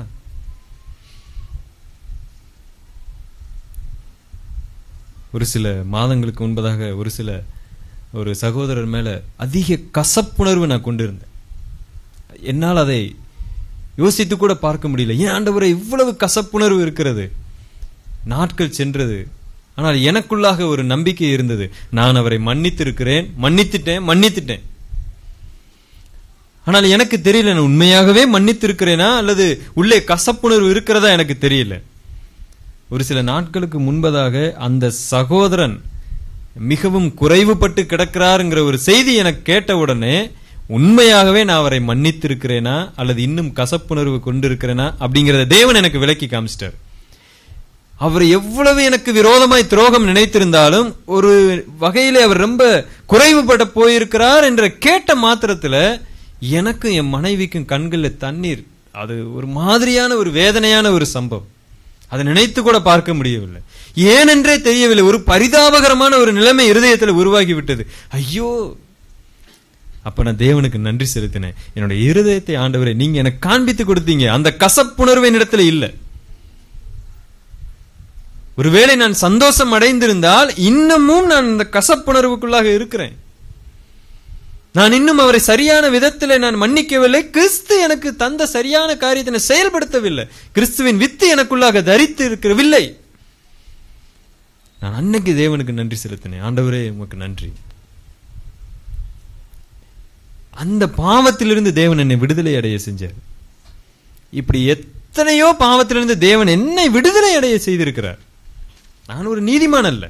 ஒரு சில மாதங்களுக்கு முன்பதாக ஒரு சில ஒரு சகோதரர் மேலே அதிக கசப்புணர்வு நான் கொண்டிருந்தேன் என்னால் அதை யோசித்து கூட பார்க்க முடியல ஏன் ஆண்டவரை இவ்வளவு கசப்புணர்வு இருக்கிறது நாட்கள் சென்றது ஆனால் எனக்குள்ளாக ஒரு நம்பிக்கை இருந்தது நான் அவரை மன்னித்து இருக்கிறேன் மன்னித்துட்டேன் மன்னித்துட்டேன் ஆனால் எனக்கு தெரியல நான் உண்மையாகவே மன்னித்து இருக்கிறேனா அல்லது உள்ளே கசப்புணர்வு இருக்கிறதா எனக்கு தெரியல ஒரு சில நாட்களுக்கு முன்பதாக அந்த சகோதரன் மிகவும் குறைவுபட்டு கிடக்கிறாருங்கிற ஒரு செய்தி எனக்கு கேட்ட உடனே உண்மையாகவே நான் அவரை மன்னித்திருக்கிறேனா அல்லது இன்னும் கசப்புணர்வு கொண்டிருக்கிறேனா அப்படிங்கிறத தேவன் எனக்கு விலக்கி காமிச்சிட்டார் அவர் எவ்வளவு எனக்கு விரோதமாய் துரோகம் நினைத்திருந்தாலும் ஒரு வகையிலே அவர் ரொம்ப குறைவுபட போயிருக்கிறார் என்ற கேட்ட மாத்திரத்துல எனக்கும் என் மனைவிக்கும் கண்களில் தண்ணீர் அது ஒரு மாதிரியான ஒரு வேதனையான ஒரு சம்பவம் அதை நினைத்து கூட பார்க்க முடியவில்லை ஏனென்றே தெரியவில்லை ஒரு பரிதாபகரமான ஒரு நிலைமை இருதயத்தில் உருவாகி விட்டது ஐயோ அப்ப நான் தேவனுக்கு நன்றி செலுத்தினேன் என்னுடைய இருதயத்தை ஆண்டவரை நீங்க எனக்கு காண்பித்து கொடுத்தீங்க அந்த கசப்புணர்வு என்னிடத்துல இல்லை ஒருவேளை நான் சந்தோஷம் அடைந்திருந்தால் இன்னமும் நான் இந்த கசப்புணர்வுக்குள்ளாக இருக்கிறேன் நான் இன்னும் அவரை சரியான விதத்தில் நான் மன்னிக்கவில்லை கிறிஸ்து எனக்கு தந்த சரியான காரியத்தை செயல்படுத்தவில்லை கிறிஸ்துவின் வித்து எனக்குள்ளாக தரித்து இருக்கிறவில்லை நான் அன்னைக்கு தேவனுக்கு நன்றி செலுத்தினேன் ஆண்டவரே உங்களுக்கு நன்றி அந்த பாவத்திலிருந்து தேவன் என்னை விடுதலை அடைய செஞ்சார் இப்படி எத்தனையோ பாவத்திலிருந்து தேவன் என்னை விடுதலை அடைய செய்திருக்கிறார் நான் ஒரு நீதிமான் அல்ல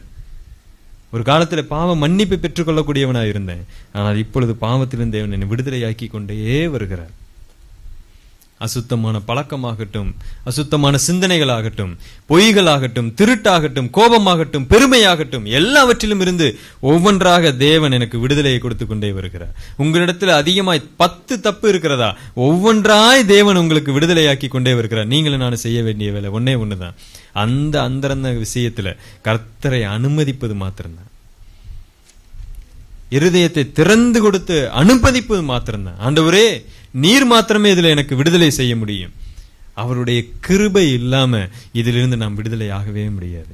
ஒரு காலத்தில் பாவ மன்னிப்பு பெற்றுக்கொள்ளக்கூடியவனாக இருந்தேன் ஆனால் இப்பொழுது பாவத்திலிருந்து தேவன் என்னை விடுதலையாக்கி கொண்டே வருகிறார் அசுத்தமான பழக்கமாகட்டும் அசுத்தமான சிந்தனைகளாகட்டும் பொய்களாகட்டும் திருட்டாகட்டும் கோபமாகட்டும் பெருமையாகட்டும் எல்லாவற்றிலும் இருந்து ஒவ்வொன்றாக தேவன் எனக்கு விடுதலையை கொடுத்து கொண்டே வருகிறார் உங்களிடத்தில் அதிகமாய் பத்து தப்பு இருக்கிறதா ஒவ்வொன்றாய் தேவன் உங்களுக்கு விடுதலையாக்கி கொண்டே வருகிறார் நீங்களும் நான் செய்ய வேண்டிய வேலை ஒன்னே ஒண்ணுதான் அந்த அந்தரந்த விஷயத்துல கர்த்தரை அனுமதிப்பது மாத்திரம்தான் இருதயத்தை திறந்து கொடுத்து அனுமதிப்பது மாத்திரம்தான் ஆண்டவரே நீர் மாத்திரமே இதில் எனக்கு விடுதலை செய்ய முடியும் அவருடைய கிருபை இல்லாம இதிலிருந்து நாம் விடுதலை ஆகவே முடியாது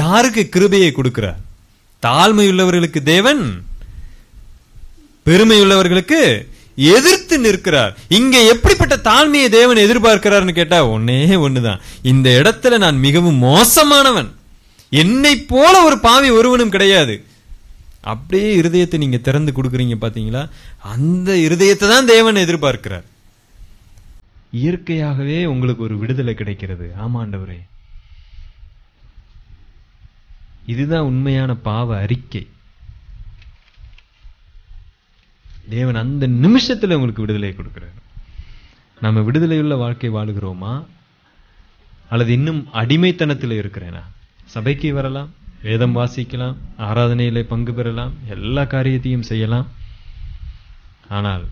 யாருக்கு கிருபையை கொடுக்கிறார் தாழ்மையுள்ளவர்களுக்கு தேவன் பெருமையுள்ளவர்களுக்கு எதிர்த்து நிற்கிறார் இங்க எப்படிப்பட்ட தாழ்மையை தேவன் எதிர்பார்க்கிறார்னு கேட்டா ஒன்னே ஒண்ணுதான் இந்த இடத்துல நான் மிகவும் மோசமானவன் என்னை போல ஒரு பாவி ஒருவனும் கிடையாது அப்படியே இருதயத்தை நீங்க திறந்து கொடுக்குறீங்க பாத்தீங்களா அந்த இருதயத்தை தான் தேவன் எதிர்பார்க்கிறார் இயற்கையாகவே உங்களுக்கு ஒரு விடுதலை கிடைக்கிறது ஆமாண்டவரே இதுதான் உண்மையான பாவ அறிக்கை தேவன் அந்த நிமிஷத்தில் உங்களுக்கு விடுதலை கொடுக்கிறார் நம்ம விடுதலையுள்ள வாழ்க்கை வாழுகிறோமா அல்லது இன்னும் அடிமைத்தனத்தில் இருக்கிறேனா சபைக்கு வரலாம் வேதம் வாசிக்கலாம் ஆராதனையில பங்கு பெறலாம் எல்லா காரியத்தையும் செய்யலாம் ஆனால்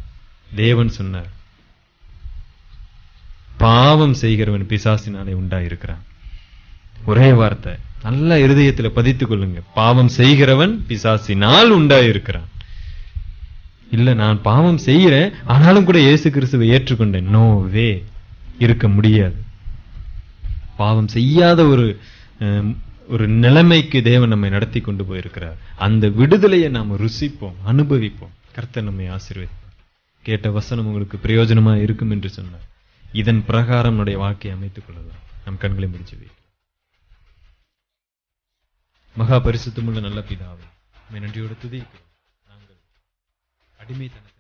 தேவன் சொன்னார் பாவம் செய்கிறவன் பிசாசினாலே உண்டாயிருக்கிறான் ஒரே வார்த்தை நல்ல இருதயத்துல பதித்துக் கொள்ளுங்க பாவம் செய்கிறவன் பிசாசினால் உண்டாயிருக்கிறான் இல்ல நான் பாவம் செய்கிறேன் ஆனாலும் கூட இயேசு கிறிஸ்துவை ஏற்றுக்கொண்டேன் நோ வே இருக்க முடியாது பாவம் செய்யாத ஒரு ஒரு நிலைமைக்கு தேவன் நம்மை நடத்தி கொண்டு போயிருக்கிறார் அந்த விடுதலையை நாம் ருசிப்போம் அனுபவிப்போம் கர்த்தர் நம்மை ஆசீர்வதிப்போம் கேட்ட வசனம் உங்களுக்கு பிரயோஜனமா இருக்கும் என்று சொன்னார் இதன் பிரகாரம் நம்முடைய வாழ்க்கையை அமைத்துக் கொள்ளலாம் நம் கண்களை முடிச்சது மகா பரிசுத்தமுள்ள நல்ல பிதாவை நன்றியோடு துதி நாங்கள் அடிமைத்தன